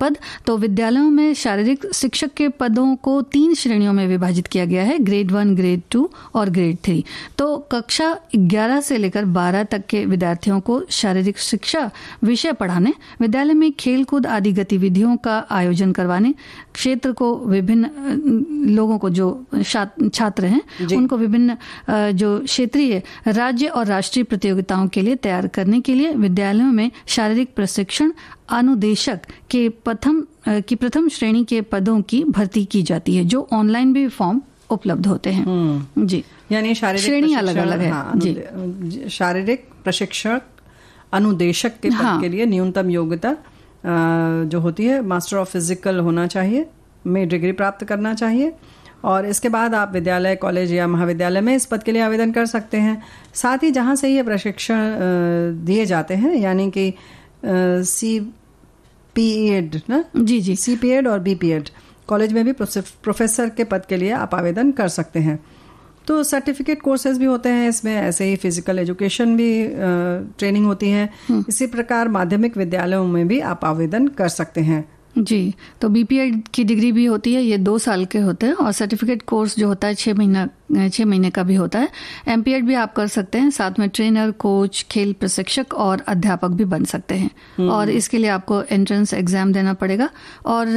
पद तो विद्यालयों में शारीरिक शिक्षक के पदों को तीन श्रेणियों में विभाजित किया गया है ग्रेड वन ग्रेड टू और ग्रेड थ्री तो कक्षा ग्यारह से लेकर बारह तक के विद्यार्थियों को शारीरिक शिक्षा विषय पढ़ाने विद्यालय में खेलकूद आदि गतिविधियों का आयोजन करवाने क्षेत्र को विभिन्न लोगों को जो छात्र हैं उनको विभिन्न जो क्षेत्रीय राज्य और राष्ट्रीय प्रतियोगिताओं के लिए तैयार करने के लिए विद्यालयों में शारीरिक प्रशिक्षण अनुदेशक के प्रथम की प्रथम श्रेणी के पदों की भर्ती की जाती है जो ऑनलाइन भी फॉर्म उपलब्ध होते हैं हम्म। जी यानी शारीरिक श्रेणी अलग अलग है हाँ, जी शारीरिक प्रशिक्षक अनुदेशक के पद हाँ, के लिए न्यूनतम योग्यता जो होती है मास्टर ऑफ फिजिकल होना चाहिए में डिग्री प्राप्त करना चाहिए और इसके बाद आप विद्यालय कॉलेज या महाविद्यालय में इस पद के लिए आवेदन कर सकते हैं साथ ही जहाँ से ये प्रशिक्षण दिए जाते हैं यानी कि सी पी एड ना जी जी सी पी एड और बी पी एड कॉलेज में भी प्रोफेसर के पद के लिए आप आवेदन कर सकते हैं तो सर्टिफिकेट कोर्सेज भी होते हैं इसमें ऐसे ही फिजिकल एजुकेशन भी ट्रेनिंग होती है हम्म। इसी प्रकार माध्यमिक विद्यालयों में भी आप आवेदन कर सकते हैं जी तो बीपीएड e की डिग्री भी होती है ये दो साल के होते हैं और सर्टिफिकेट कोर्स जो होता है छः महीना छः महीने का भी होता है एम भी आप कर सकते हैं साथ में ट्रेनर कोच खेल प्रशिक्षक और अध्यापक भी बन सकते हैं हम्म। और इसके लिए आपको एंट्रेंस एग्जाम देना पड़ेगा और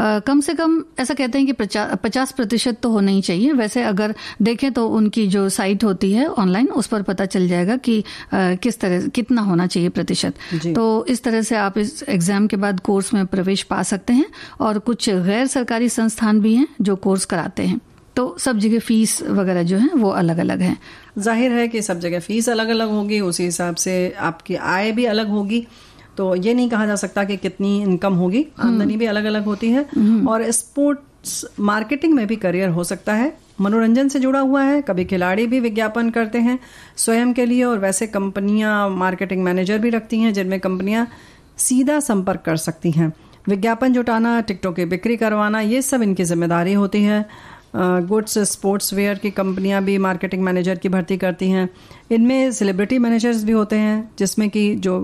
आ, कम से कम ऐसा कहते हैं कि पचास प्रतिशत तो होना ही चाहिए वैसे अगर देखें तो उनकी जो साइट होती है ऑनलाइन उस पर पता चल जाएगा कि आ, किस तरह कितना होना चाहिए प्रतिशत तो इस तरह से आप इस एग्जाम के बाद कोर्स में प्रवेश पा सकते हैं और कुछ गैर सरकारी संस्थान भी हैं जो कोर्स कराते हैं तो सब जगह फीस वगैरह जो है वो अलग अलग है जाहिर है कि सब जगह फीस अलग अलग होगी उसी हिसाब से आपकी आय भी अलग होगी तो ये नहीं कहा जा सकता कि कितनी इनकम होगी हम्म। आमदनी भी अलग अलग होती है हम्म। और स्पोर्ट्स मार्केटिंग में भी करियर हो सकता है मनोरंजन से जुड़ा हुआ है कभी खिलाड़ी भी विज्ञापन करते हैं स्वयं के लिए और वैसे कंपनियां मार्केटिंग मैनेजर भी रखती हैं जिनमें कंपनियां सीधा संपर्क कर सकती हैं विज्ञापन जुटाना टिकटों की बिक्री करवाना ये सब इनकी जिम्मेदारी होती है गुड्स स्पोर्ट्स वेयर की कंपनियां भी मार्केटिंग मैनेजर की भर्ती करती हैं इनमें सेलिब्रिटी मैनेजर्स भी होते हैं जिसमें कि जो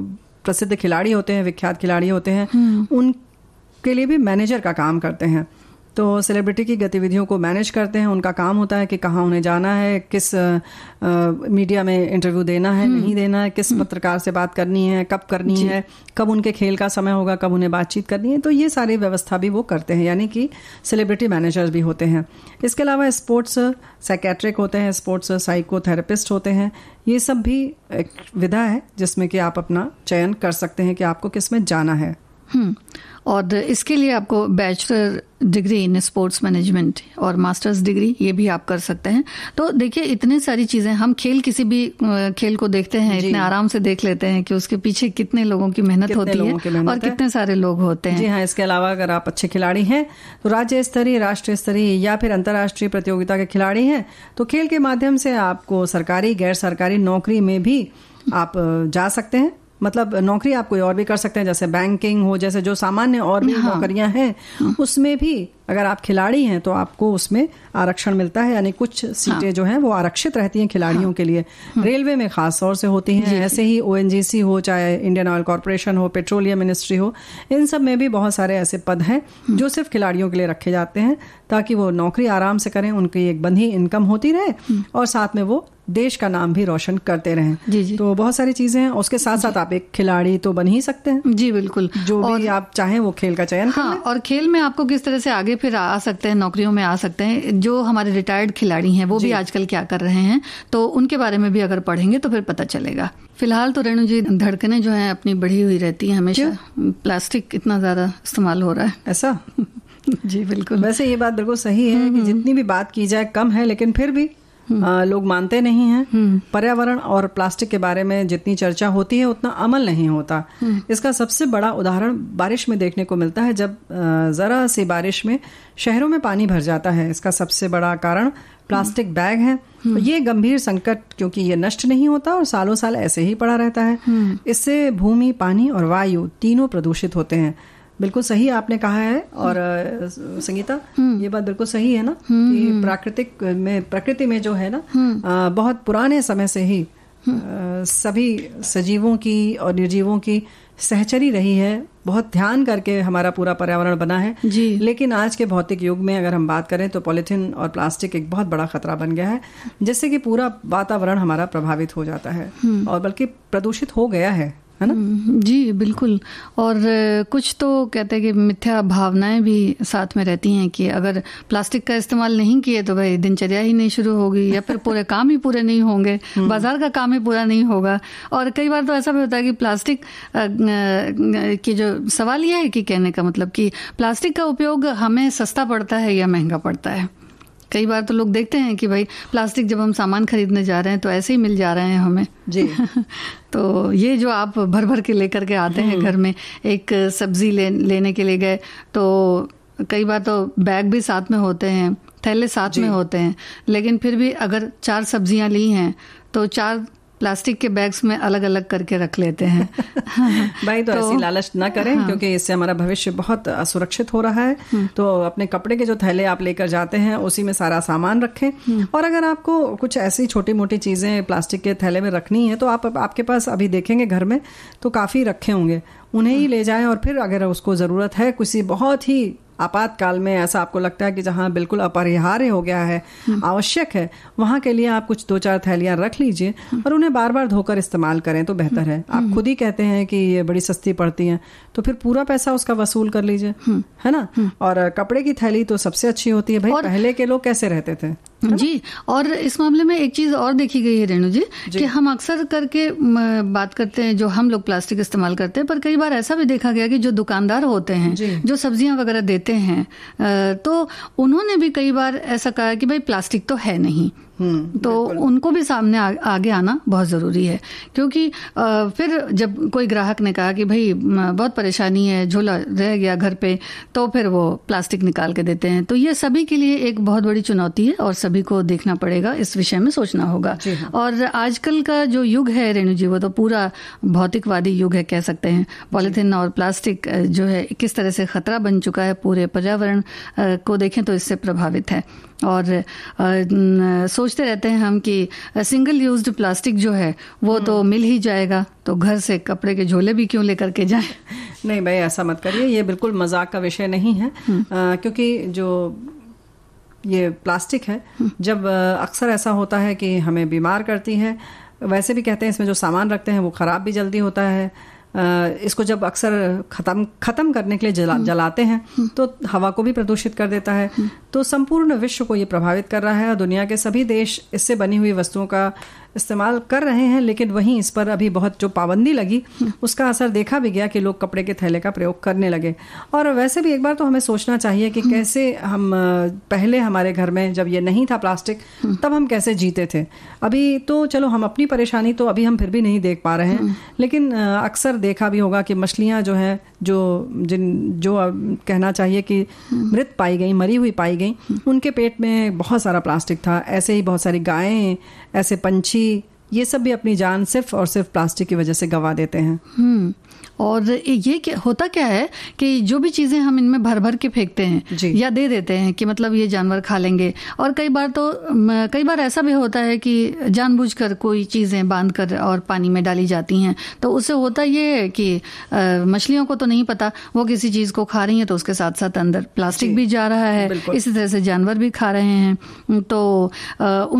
प्रसिद्ध खिलाड़ी होते हैं विख्यात खिलाड़ी होते हैं हम्म। उनके लिए भी मैनेजर का काम करते हैं तो सेलिब्रिटी की गतिविधियों को मैनेज करते हैं उनका काम होता है कि कहाँ उन्हें जाना है किस आ, मीडिया में इंटरव्यू देना है हम्म। नहीं देना है किस हम्म। पत्रकार से बात करनी है कब करनी है कब उनके खेल का समय होगा कब उन्हें बातचीत करनी है तो ये सारी व्यवस्था भी वो करते हैं यानी कि सेलिब्रिटी मैनेजर्स भी होते हैं इसके अलावा स्पोर्ट्स साइकेट्रिक होते हैं स्पोर्ट्स साइकोथेरेपिस्ट होते हैं ये सब भी एक विधा है जिसमें कि आप अपना चयन कर सकते हैं कि आपको किस में जाना है हम्म। और इसके लिए आपको bachelor degree in sports management और मास्टर्स डिग्री ये भी आप कर सकते हैं तो देखिए इतनी सारी चीज़ें हम खेल किसी भी खेल को देखते हैं इतने आराम से देख लेते हैं कि उसके पीछे कितने लोगों की मेहनत होती है और है। कितने सारे लोग होते हैं जी हाँ इसके अलावा अगर आप अच्छे खिलाड़ी हैं तो राज्य स्तरीय राष्ट्रीय स्तरीय या फिर अंतर्राष्ट्रीय प्रतियोगिता के खिलाड़ी हैं तो खेल के माध्यम से आपको सरकारी गैर सरकारी नौकरी में भी आप जा सकते हैं मतलब नौकरी आप कोई और भी कर सकते हैं जैसे बैंकिंग हो जैसे जो सामान्य और भी हाँ। नौकरियां हैं हाँ। उसमें भी अगर आप खिलाड़ी हैं तो आपको उसमें आरक्षण मिलता है यानी कुछ सीटें हाँ। जो हैं वो आरक्षित रहती हैं खिलाड़ियों हाँ। के लिए हाँ। रेलवे में खास तौर से होती हैं ऐसे ही ओ हो चाहे इंडियन ऑयल कॉरपोरेशन हो पेट्रोलियम मिनिस्ट्री हो इन सब में भी बहुत सारे ऐसे पद हैं हाँ। जो सिर्फ खिलाड़ियों के लिए रखे जाते हैं ताकि वो नौकरी आराम से करें उनकी एक बंधी इनकम होती रहे हाँ। और साथ में वो देश का नाम भी रोशन करते रहें जी जी तो बहुत सारी चीजें हैं उसके साथ साथ आप एक खिलाड़ी तो बन ही सकते हैं जी बिल्कुल जो भी आप चाहें वो खेल का चयन हाँ और खेल में आपको किस तरह से आगे आगे फिर आ सकते हैं नौकरियों में आ सकते हैं जो हमारे रिटायर्ड खिलाड़ी हैं वो भी आजकल क्या कर रहे हैं तो उनके बारे में भी अगर पढ़ेंगे तो फिर पता चलेगा फिलहाल तो रेणु जी धड़कने जो है अपनी बढ़ी हुई रहती है हमेशा प्लास्टिक इतना ज्यादा इस्तेमाल हो रहा है ऐसा जी बिल्कुल वैसे ये बात बिल्कुल सही है हम्म, कि हम्म। जितनी भी बात की जाए कम है लेकिन फिर भी आ, लोग मानते नहीं हैं हम्म। पर्यावरण और प्लास्टिक के बारे में जितनी चर्चा होती है उतना अमल नहीं होता हम्म। इसका सबसे बड़ा उदाहरण बारिश में देखने को मिलता है जब ज़रा सी बारिश में शहरों में पानी भर जाता है इसका सबसे बड़ा कारण प्लास्टिक हम्म। बैग है ये गंभीर संकट क्योंकि ये नष्ट नहीं होता और सालों साल ऐसे ही पड़ा रहता है इससे भूमि पानी और वायु तीनों प्रदूषित होते हैं बिल्कुल सही आपने कहा है और हम्म। संगीता हम्म। ये बात बिल्कुल सही है ना हम्म, कि प्राकृतिक में प्रकृति में जो है ना बहुत पुराने समय से ही सभी सजीवों की और निर्जीवों की सहचरी रही है बहुत ध्यान करके हमारा पूरा पर्यावरण बना है जी लेकिन आज के भौतिक युग में अगर हम बात करें तो पॉलिथीन और प्लास्टिक एक बहुत बड़ा खतरा बन गया है जिससे कि पूरा वातावरण हमारा प्रभावित हो जाता है और बल्कि प्रदूषित हो गया है है ना हम्म, जी बिल्कुल और कुछ तो कहते हैं कि मिथ्या भावनाएं भी साथ में रहती हैं कि अगर प्लास्टिक का इस्तेमाल नहीं किए तो भाई दिनचर्या ही नहीं शुरू होगी या फिर पूरे काम ही पूरे नहीं होंगे हम्म। बाजार का काम ही पूरा नहीं होगा और कई बार तो ऐसा भी होता है कि प्लास्टिक की जो सवाल यह है कि कहने का मतलब कि प्लास्टिक का उपयोग हमें सस्ता पड़ता है या महंगा पड़ता है कई बार तो लोग देखते हैं कि भाई प्लास्टिक जब हम सामान खरीदने जा रहे हैं तो ऐसे ही मिल जा रहे हैं हमें जी तो ये जो आप भर भर के लेकर के आते हैं हम्म। घर में एक सब्जी ले, लेने के लिए गए तो कई बार तो बैग भी साथ में होते हैं थैले साथ में होते हैं लेकिन फिर भी अगर चार सब्जियां ली हैं तो चार प्लास्टिक के बैग्स में अलग अलग करके रख लेते हैं भाई तो, तो ऐसी लालच ना करें हाँ। क्योंकि इससे हमारा भविष्य बहुत असुरक्षित हो रहा है हाँ। तो अपने कपड़े के जो थैले आप लेकर जाते हैं उसी में सारा सामान रखें हाँ। और अगर आपको कुछ ऐसी छोटी मोटी चीज़ें प्लास्टिक के थैले में रखनी है तो आप आपके पास अभी देखेंगे घर में तो काफ़ी रखे होंगे उन्हें ही हाँ। ले जाएं और फिर अगर उसको ज़रूरत है किसी बहुत ही आपातकाल में ऐसा आपको लगता है कि जहाँ बिल्कुल अपरिहार्य हो गया है आवश्यक है वहाँ के लिए आप कुछ दो चार थैलियाँ रख लीजिए और उन्हें बार बार धोकर इस्तेमाल करें तो बेहतर है आप खुद ही कहते हैं कि ये बड़ी सस्ती पड़ती हैं तो फिर पूरा पैसा उसका वसूल कर लीजिए है ना और कपड़े की थैली तो सबसे अच्छी होती है भाई पहले के लोग कैसे रहते थे जी और इस मामले में एक चीज और देखी गई है रेणु जी, जी कि हम अक्सर करके बात करते हैं जो हम लोग प्लास्टिक इस्तेमाल करते हैं पर कई बार ऐसा भी देखा गया कि जो दुकानदार होते हैं जो सब्जियां वगैरह देते हैं तो उन्होंने भी कई बार ऐसा कहा कि भाई प्लास्टिक तो है नहीं हम्म, तो उनको भी सामने आ, आगे आना बहुत ज़रूरी है क्योंकि आ, फिर जब कोई ग्राहक ने कहा कि भाई बहुत परेशानी है झोला रह गया घर पे तो फिर वो प्लास्टिक निकाल के देते हैं तो ये सभी के लिए एक बहुत बड़ी चुनौती है और सभी को देखना पड़ेगा इस विषय में सोचना होगा हाँ। और आजकल का जो युग है रेणु जी वो तो पूरा भौतिकवादी युग है कह सकते हैं पॉलिथिन और प्लास्टिक जो है किस तरह से खतरा बन चुका है पूरे पर्यावरण को देखें तो इससे प्रभावित है और आ, सोचते रहते हैं हम कि सिंगल यूज्ड प्लास्टिक जो है वो तो हम्म। मिल ही जाएगा तो घर से कपड़े के झोले भी क्यों लेकर के जाए नहीं भाई ऐसा मत करिए ये बिल्कुल मजाक का विषय नहीं है आ, हम्म। क्योंकि जो ये प्लास्टिक है हम्म। जब अक्सर ऐसा होता है कि हमें बीमार करती है वैसे भी कहते हैं इसमें जो सामान रखते हैं वो ख़राब भी जल्दी होता है इसको जब अक्सर खत्म खत्म करने के लिए जला, हम्म। जलाते हैं हम्म। तो हवा को भी प्रदूषित कर देता है हम्म। तो संपूर्ण विश्व को ये प्रभावित कर रहा है और दुनिया के सभी देश इससे बनी हुई वस्तुओं का इस्तेमाल कर रहे हैं लेकिन वहीं इस पर अभी बहुत जो पाबंदी लगी उसका असर देखा भी गया कि लोग कपड़े के थैले का प्रयोग करने लगे और वैसे भी एक बार तो हमें सोचना चाहिए कि कैसे हम पहले हमारे घर में जब ये नहीं था प्लास्टिक तब हम कैसे जीते थे अभी तो चलो हम अपनी परेशानी तो अभी हम फिर भी नहीं देख पा रहे हैं लेकिन अक्सर देखा भी होगा कि मछलियाँ जो हैं जो जिन जो कहना चाहिए कि मृत पाई गई मरी हुई पाई गई उनके पेट में बहुत सारा प्लास्टिक था ऐसे ही बहुत सारी गायें ऐसे पंछी ये सब भी अपनी जान सिर्फ और सिर्फ प्लास्टिक की वजह से गंवा देते हैं हम्म। और ये क्या, होता क्या है कि जो भी चीज़ें हम इनमें भर भर के फेंकते हैं या दे देते हैं कि मतलब ये जानवर खा लेंगे और कई बार तो कई बार ऐसा भी होता है कि जानबूझकर कोई चीज़ें बांध कर और पानी में डाली जाती हैं तो उससे होता ये है कि मछलियों को तो नहीं पता वो किसी चीज़ को खा रही हैं तो उसके साथ साथ अंदर प्लास्टिक भी जा रहा है इसी तरह से जानवर भी खा रहे हैं तो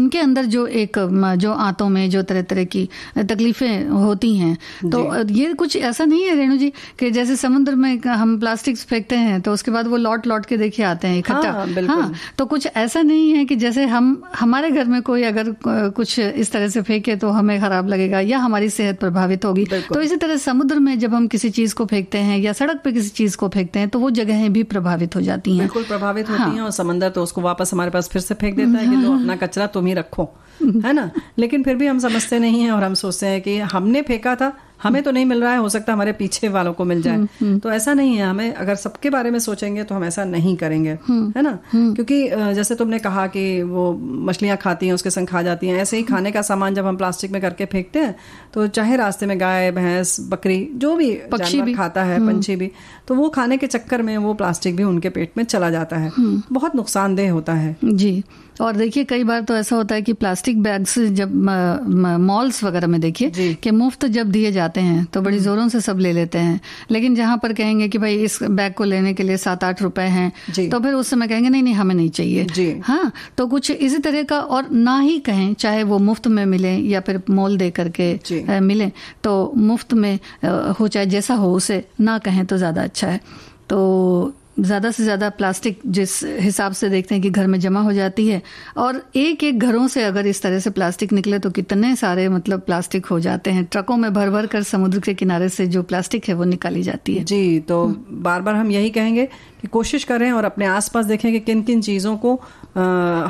उनके अंदर जो एक जो आंतों में जो तरह तरह की तकलीफें होती हैं तो ये कुछ ऐसा नहीं है है रेणु जी कि जैसे समुद्र में हम प्लास्टिक फेंकते हैं तो उसके बाद वो लौट लौट के देखे आते हैं इकट्ठा हाँ, हाँ तो कुछ ऐसा नहीं है कि जैसे हम हमारे घर में कोई अगर कुछ इस तरह से फेंके तो हमें खराब लगेगा या हमारी सेहत प्रभावित होगी तो इसी तरह समुद्र में जब हम किसी चीज को फेंकते हैं या सड़क पर किसी चीज को फेंकते हैं तो वो जगहें भी प्रभावित हो जाती हैं बिल्कुल प्रभावित होती हाँ। हैं और समंदर तो उसको वापस हमारे पास फिर से फेंक देता है कि हाँ। अपना कचरा तुम ही रखो है ना लेकिन फिर भी हम समझते नहीं है और हम सोचते हैं कि हमने फेंका था हमें तो नहीं मिल रहा है हो सकता हमारे पीछे वालों को मिल जाए हम्म, हम्म। तो ऐसा नहीं है हमें अगर सबके बारे में सोचेंगे तो हम ऐसा नहीं करेंगे हम्म, है ना क्योंकि जैसे तुमने कहा कि वो मछलियां खाती हैं उसके संग खा जाती हैं ऐसे ही खाने का सामान जब हम प्लास्टिक में करके फेंकते हैं तो चाहे रास्ते में गाय भैंस बकरी जो भी पक्षी भी खाता है पंछी भी तो वो खाने के चक्कर में वो प्लास्टिक भी उनके पेट में चला जाता है बहुत नुकसानदेह होता है जी और देखिए कई बार तो ऐसा होता है कि प्लास्टिक बैग्स जब मॉल्स वगैरह में देखिए कि मुफ्त जब दिए जाते हैं तो बड़ी हम्म। जोरों से सब ले लेते हैं लेकिन जहां पर कहेंगे कि भाई इस बैग को लेने के लिए सात आठ रुपए हैं तो फिर उस समय कहेंगे नहीं नहीं हमें नहीं चाहिए हाँ तो कुछ इसी तरह का और ना ही कहें चाहे वो मुफ्त में मिले या फिर मॉल दे करके मिले तो मुफ्त में हो चाहे जैसा हो उसे ना कहें तो ज़्यादा अच्छा है तो ज़्यादा से ज़्यादा प्लास्टिक जिस हिसाब से देखते हैं कि घर में जमा हो जाती है और एक एक घरों से अगर इस तरह से प्लास्टिक निकले तो कितने सारे मतलब प्लास्टिक हो जाते हैं ट्रकों में भर भर कर समुद्र के किनारे से जो प्लास्टिक है वो निकाली जाती है जी तो हम्म। बार बार हम यही कहेंगे कि कोशिश करें और अपने आसपास देखें कि किन किन चीज़ों को आ,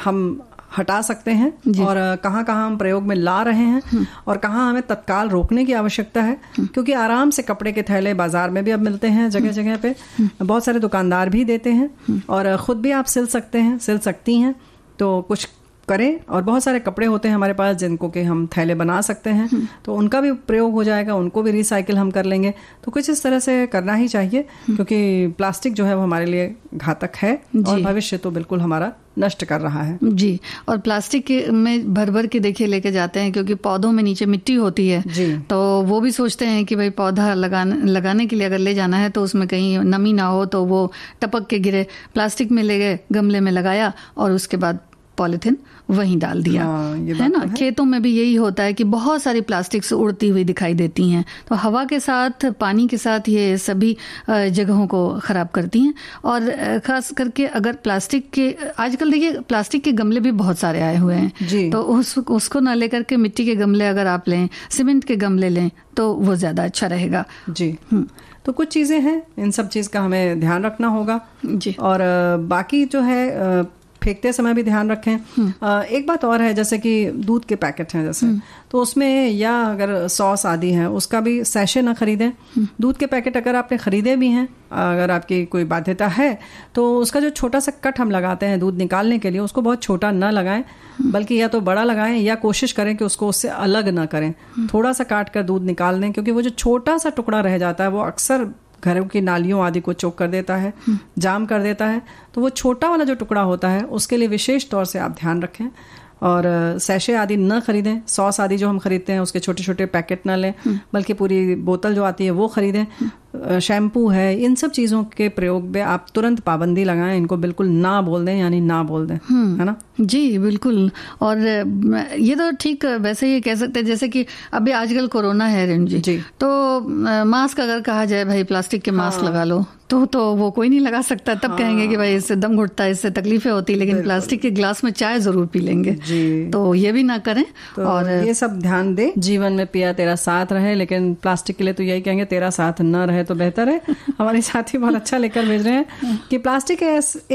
हम हटा सकते हैं और कहाँ कहाँ हम प्रयोग में ला रहे हैं हम्म। और कहाँ हमें तत्काल रोकने की आवश्यकता है हम्म। क्योंकि आराम से कपड़े के थैले बाजार में भी अब मिलते हैं हम्म। जगह जगह पे बहुत सारे दुकानदार भी देते हैं और ख़ुद भी आप सिल सकते हैं सिल सकती हैं तो कुछ करें और बहुत सारे कपड़े होते हैं हमारे पास जिनको के हम थैले बना सकते हैं हम्म। तो उनका भी प्रयोग हो जाएगा उनको भी रिसाइकिल हम कर लेंगे तो कुछ इस तरह से करना ही चाहिए हम्म। क्योंकि प्लास्टिक जो है वो हमारे लिए घातक है और भविष्य तो बिल्कुल हमारा नष्ट कर रहा है जी और प्लास्टिक के में भर भर के देखिए लेके जाते हैं क्योंकि पौधों में नीचे मिट्टी होती है जी तो वो भी सोचते हैं कि भाई पौधा लगाने लगाने के लिए अगर ले जाना है तो उसमें कहीं नमी ना हो तो वो टपक के गिरे प्लास्टिक में ले गए गमले में लगाया और उसके बाद पॉलिथिन वहीं डाल दिया आ, हाँ, है ना तो खेतों में भी यही होता है कि बहुत सारी प्लास्टिक्स उड़ती हुई दिखाई देती हैं तो हवा के साथ पानी के साथ ये सभी जगहों को ख़राब करती हैं और ख़ास करके अगर प्लास्टिक के आजकल देखिए प्लास्टिक के गमले भी बहुत सारे आए हुए हैं तो उस उसको ना लेकर के मिट्टी के गमले अगर आप लें सीमेंट के गमले लें तो वो ज़्यादा अच्छा रहेगा जी हम्म। तो कुछ चीज़ें हैं इन सब चीज़ का हमें ध्यान रखना होगा जी और बाकी जो है फेंकते समय भी ध्यान रखें आ, हम्म। एक बात और है जैसे कि दूध के पैकेट हैं जैसे हम्म। तो उसमें या अगर सॉस आदि है उसका भी सैशे ना खरीदें हम्म। दूध के पैकेट अगर आपने खरीदे भी हैं अगर आपकी कोई बाध्यता है तो उसका जो छोटा सा कट हम लगाते हैं दूध निकालने के लिए उसको बहुत छोटा ना लगाएं बल्कि या तो बड़ा लगाएं या कोशिश करें कि उसको उससे अलग ना करें थोड़ा सा काट कर दूध निकाल दें क्योंकि वो जो छोटा सा टुकड़ा रह जाता है वो अक्सर घरों की नालियों आदि को चोक कर देता है हम्म। जाम कर देता है तो वो छोटा वाला जो टुकड़ा होता है उसके लिए विशेष तौर से आप ध्यान रखें और सैशे आदि न खरीदें सॉस आदि जो हम खरीदते हैं उसके छोटे छोटे पैकेट न लें हम्म। बल्कि पूरी बोतल जो आती है वो खरीदें हम्म। शैम्पू है इन सब चीज़ों के प्रयोग पे आप तुरंत पाबंदी लगाएं इनको बिल्कुल ना बोल दें यानी ना बोल दें हम्म। है ना जी बिल्कुल और ये तो ठीक वैसे ही कह सकते हैं जैसे कि अभी आजकल कोरोना है रेणु जी, जी तो मास्क अगर कहा जाए भाई प्लास्टिक के मास्क हाँ। लगा लो तो तो वो कोई नहीं लगा सकता तब हाँ। कहेंगे कि हाँ। भाई इससे दम घुटता है इससे तकलीफें होती लेकिन प्लास्टिक के ग्लास में चाय जरूर पी लेंगे जी तो ये भी ना करें तो और ये सब ध्यान दे जीवन में पिया तेरा साथ रहे लेकिन प्लास्टिक के लिए तो यही कहेंगे तेरा साथ न रहे है तो बेहतर है हमारे साथी बहुत अच्छा लेकर भेज रहे हैं कि प्लास्टिक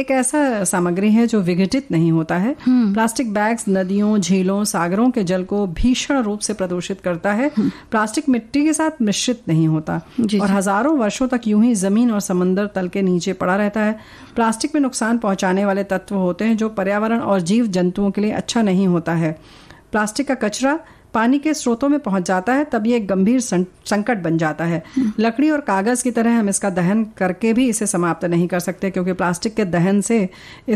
एक ऐसा सामग्री है जो विघटित नहीं होता है हम्म। प्लास्टिक बैग्स नदियों झीलों सागरों के जल को भीषण रूप से प्रदूषित करता है हम्म। प्लास्टिक मिट्टी के साथ मिश्रित नहीं होता और हजारों वर्षों तक यूं ही जमीन और समंदर तल के नीचे पड़ा रहता है प्लास्टिक में नुकसान पहुंचाने वाले तत्व होते हैं जो पर्यावरण और जीव जंतुओं के लिए अच्छा नहीं होता है प्लास्टिक का कचरा पानी के स्रोतों में पहुंच जाता है तब ये एक गंभीर संकट बन जाता है लकड़ी और कागज की तरह हम इसका दहन करके भी इसे समाप्त नहीं कर सकते क्योंकि प्लास्टिक के दहन से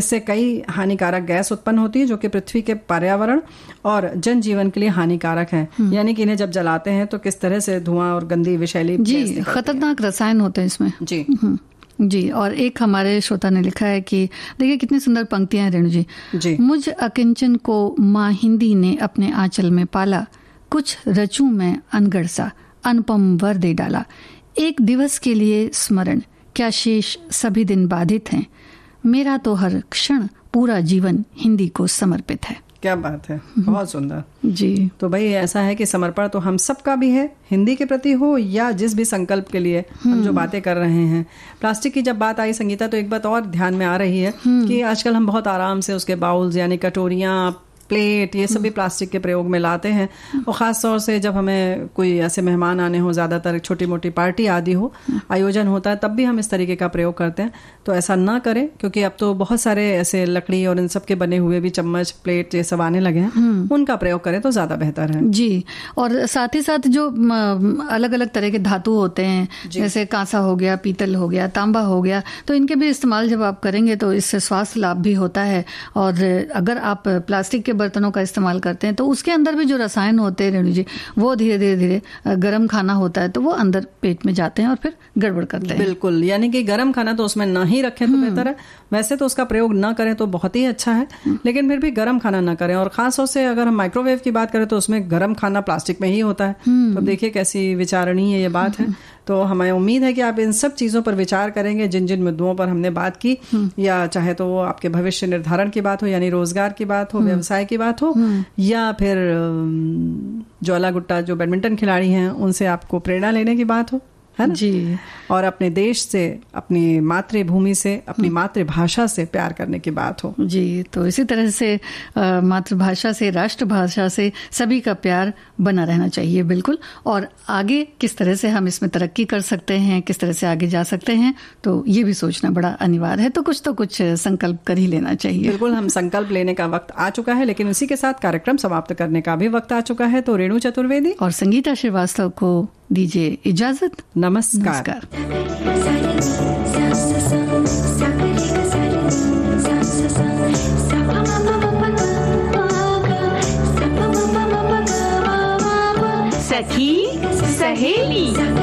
इससे कई हानिकारक गैस उत्पन्न होती है जो कि पृथ्वी के पर्यावरण और जनजीवन के लिए हानिकारक है हम्म। यानी कि इन्हें जब जलाते हैं तो किस तरह से धुआं और गंदी विशैली जी खतरनाक रसायन होते हैं इसमें जी हम्म। जी और एक हमारे श्रोता ने लिखा है कि देखिए कितनी सुंदर पंक्तियां हैं रेणु जी जी मुझ अकिंचन को माँ हिंदी ने अपने आंचल में पाला कुछ रचू में अनगढ़ सा अनुपम वर दे डाला एक दिवस के लिए स्मरण क्या शेष सभी दिन बाधित हैं मेरा तो हर क्षण पूरा जीवन हिंदी को समर्पित है क्या बात है हम्म। बहुत सुंदर जी तो भाई ऐसा है कि समर्पण तो हम सबका भी है हिंदी के प्रति हो या जिस भी संकल्प के लिए हम जो हम्म। बातें कर रहे हैं प्लास्टिक की जब बात आई संगीता तो एक बात और ध्यान में आ रही है हम्म। कि आजकल हम बहुत आराम से उसके बाउल्स यानी कटोरियां प्लेट ये सभी प्लास्टिक हम्म। के प्रयोग में लाते हैं और ख़ास तौर से जब हमें कोई ऐसे मेहमान आने हो ज़्यादातर छोटी मोटी पार्टी आदि हो हम्म। आयोजन होता है तब भी हम इस तरीके का प्रयोग करते हैं तो ऐसा ना करें क्योंकि अब तो बहुत सारे ऐसे लकड़ी और इन सब के बने हुए भी चम्मच प्लेट ये सब आने लगे हैं हम्म। उनका प्रयोग करें तो ज़्यादा बेहतर है जी और साथ ही साथ जो अलग अलग तरह के धातु होते हैं जैसे कांसा हो गया पीतल हो गया तांबा हो गया तो इनके भी इस्तेमाल जब आप करेंगे तो इससे स्वास्थ्य लाभ भी होता है और अगर आप प्लास्टिक के बर्तनों का इस्तेमाल करते हैं तो उसके अंदर भी जो रसायन होते हैं रेणु जी वो धीरे धीरे धीरे गर्म खाना होता है तो वो अंदर पेट में जाते हैं और फिर गड़बड़ करते हैं बिल्कुल यानी कि गर्म खाना तो उसमें ना ही रखें तो बेहतर है हम्म। वैसे तो उसका प्रयोग ना करें तो बहुत ही अच्छा है हम्म। लेकिन फिर भी गर्म खाना ना करें और खासतौर से अगर हम माइक्रोवेव की बात करें तो उसमें गर्म खाना प्लास्टिक में ही होता है हम्म। तो देखिए कैसी विचारणीय ये बात है तो हमें उम्मीद है कि आप इन सब चीज़ों पर विचार करेंगे जिन जिन मुद्दों पर हमने बात की हम्म। या चाहे तो वो आपके भविष्य निर्धारण की बात हो यानी रोजगार की बात हो हम्म। व्यवसाय की बात हो हम्म। या फिर ज्वाला गुट्टा जो बैडमिंटन खिलाड़ी हैं उनसे आपको प्रेरणा लेने की बात हो है ना जी और अपने देश से अपनी मातृभूमि से अपनी हम्म। मातृभाषा से प्यार करने की बात हो जी तो इसी तरह से मातृभाषा से राष्ट्रभाषा से सभी का प्यार बना रहना चाहिए बिल्कुल और आगे किस तरह से हम इसमें तरक्की कर सकते हैं किस तरह से आगे जा सकते हैं तो ये भी सोचना बड़ा अनिवार्य है तो कुछ तो कुछ संकल्प कर ही लेना चाहिए बिल्कुल हम संकल्प लेने का वक्त आ चुका है लेकिन उसी के साथ कार्यक्रम समाप्त करने का भी वक्त आ चुका है तो रेणु चतुर्वेदी और संगीता श्रीवास्तव को दीजिए इजाजत नमस्कार, नमस्कार। सखी सहेली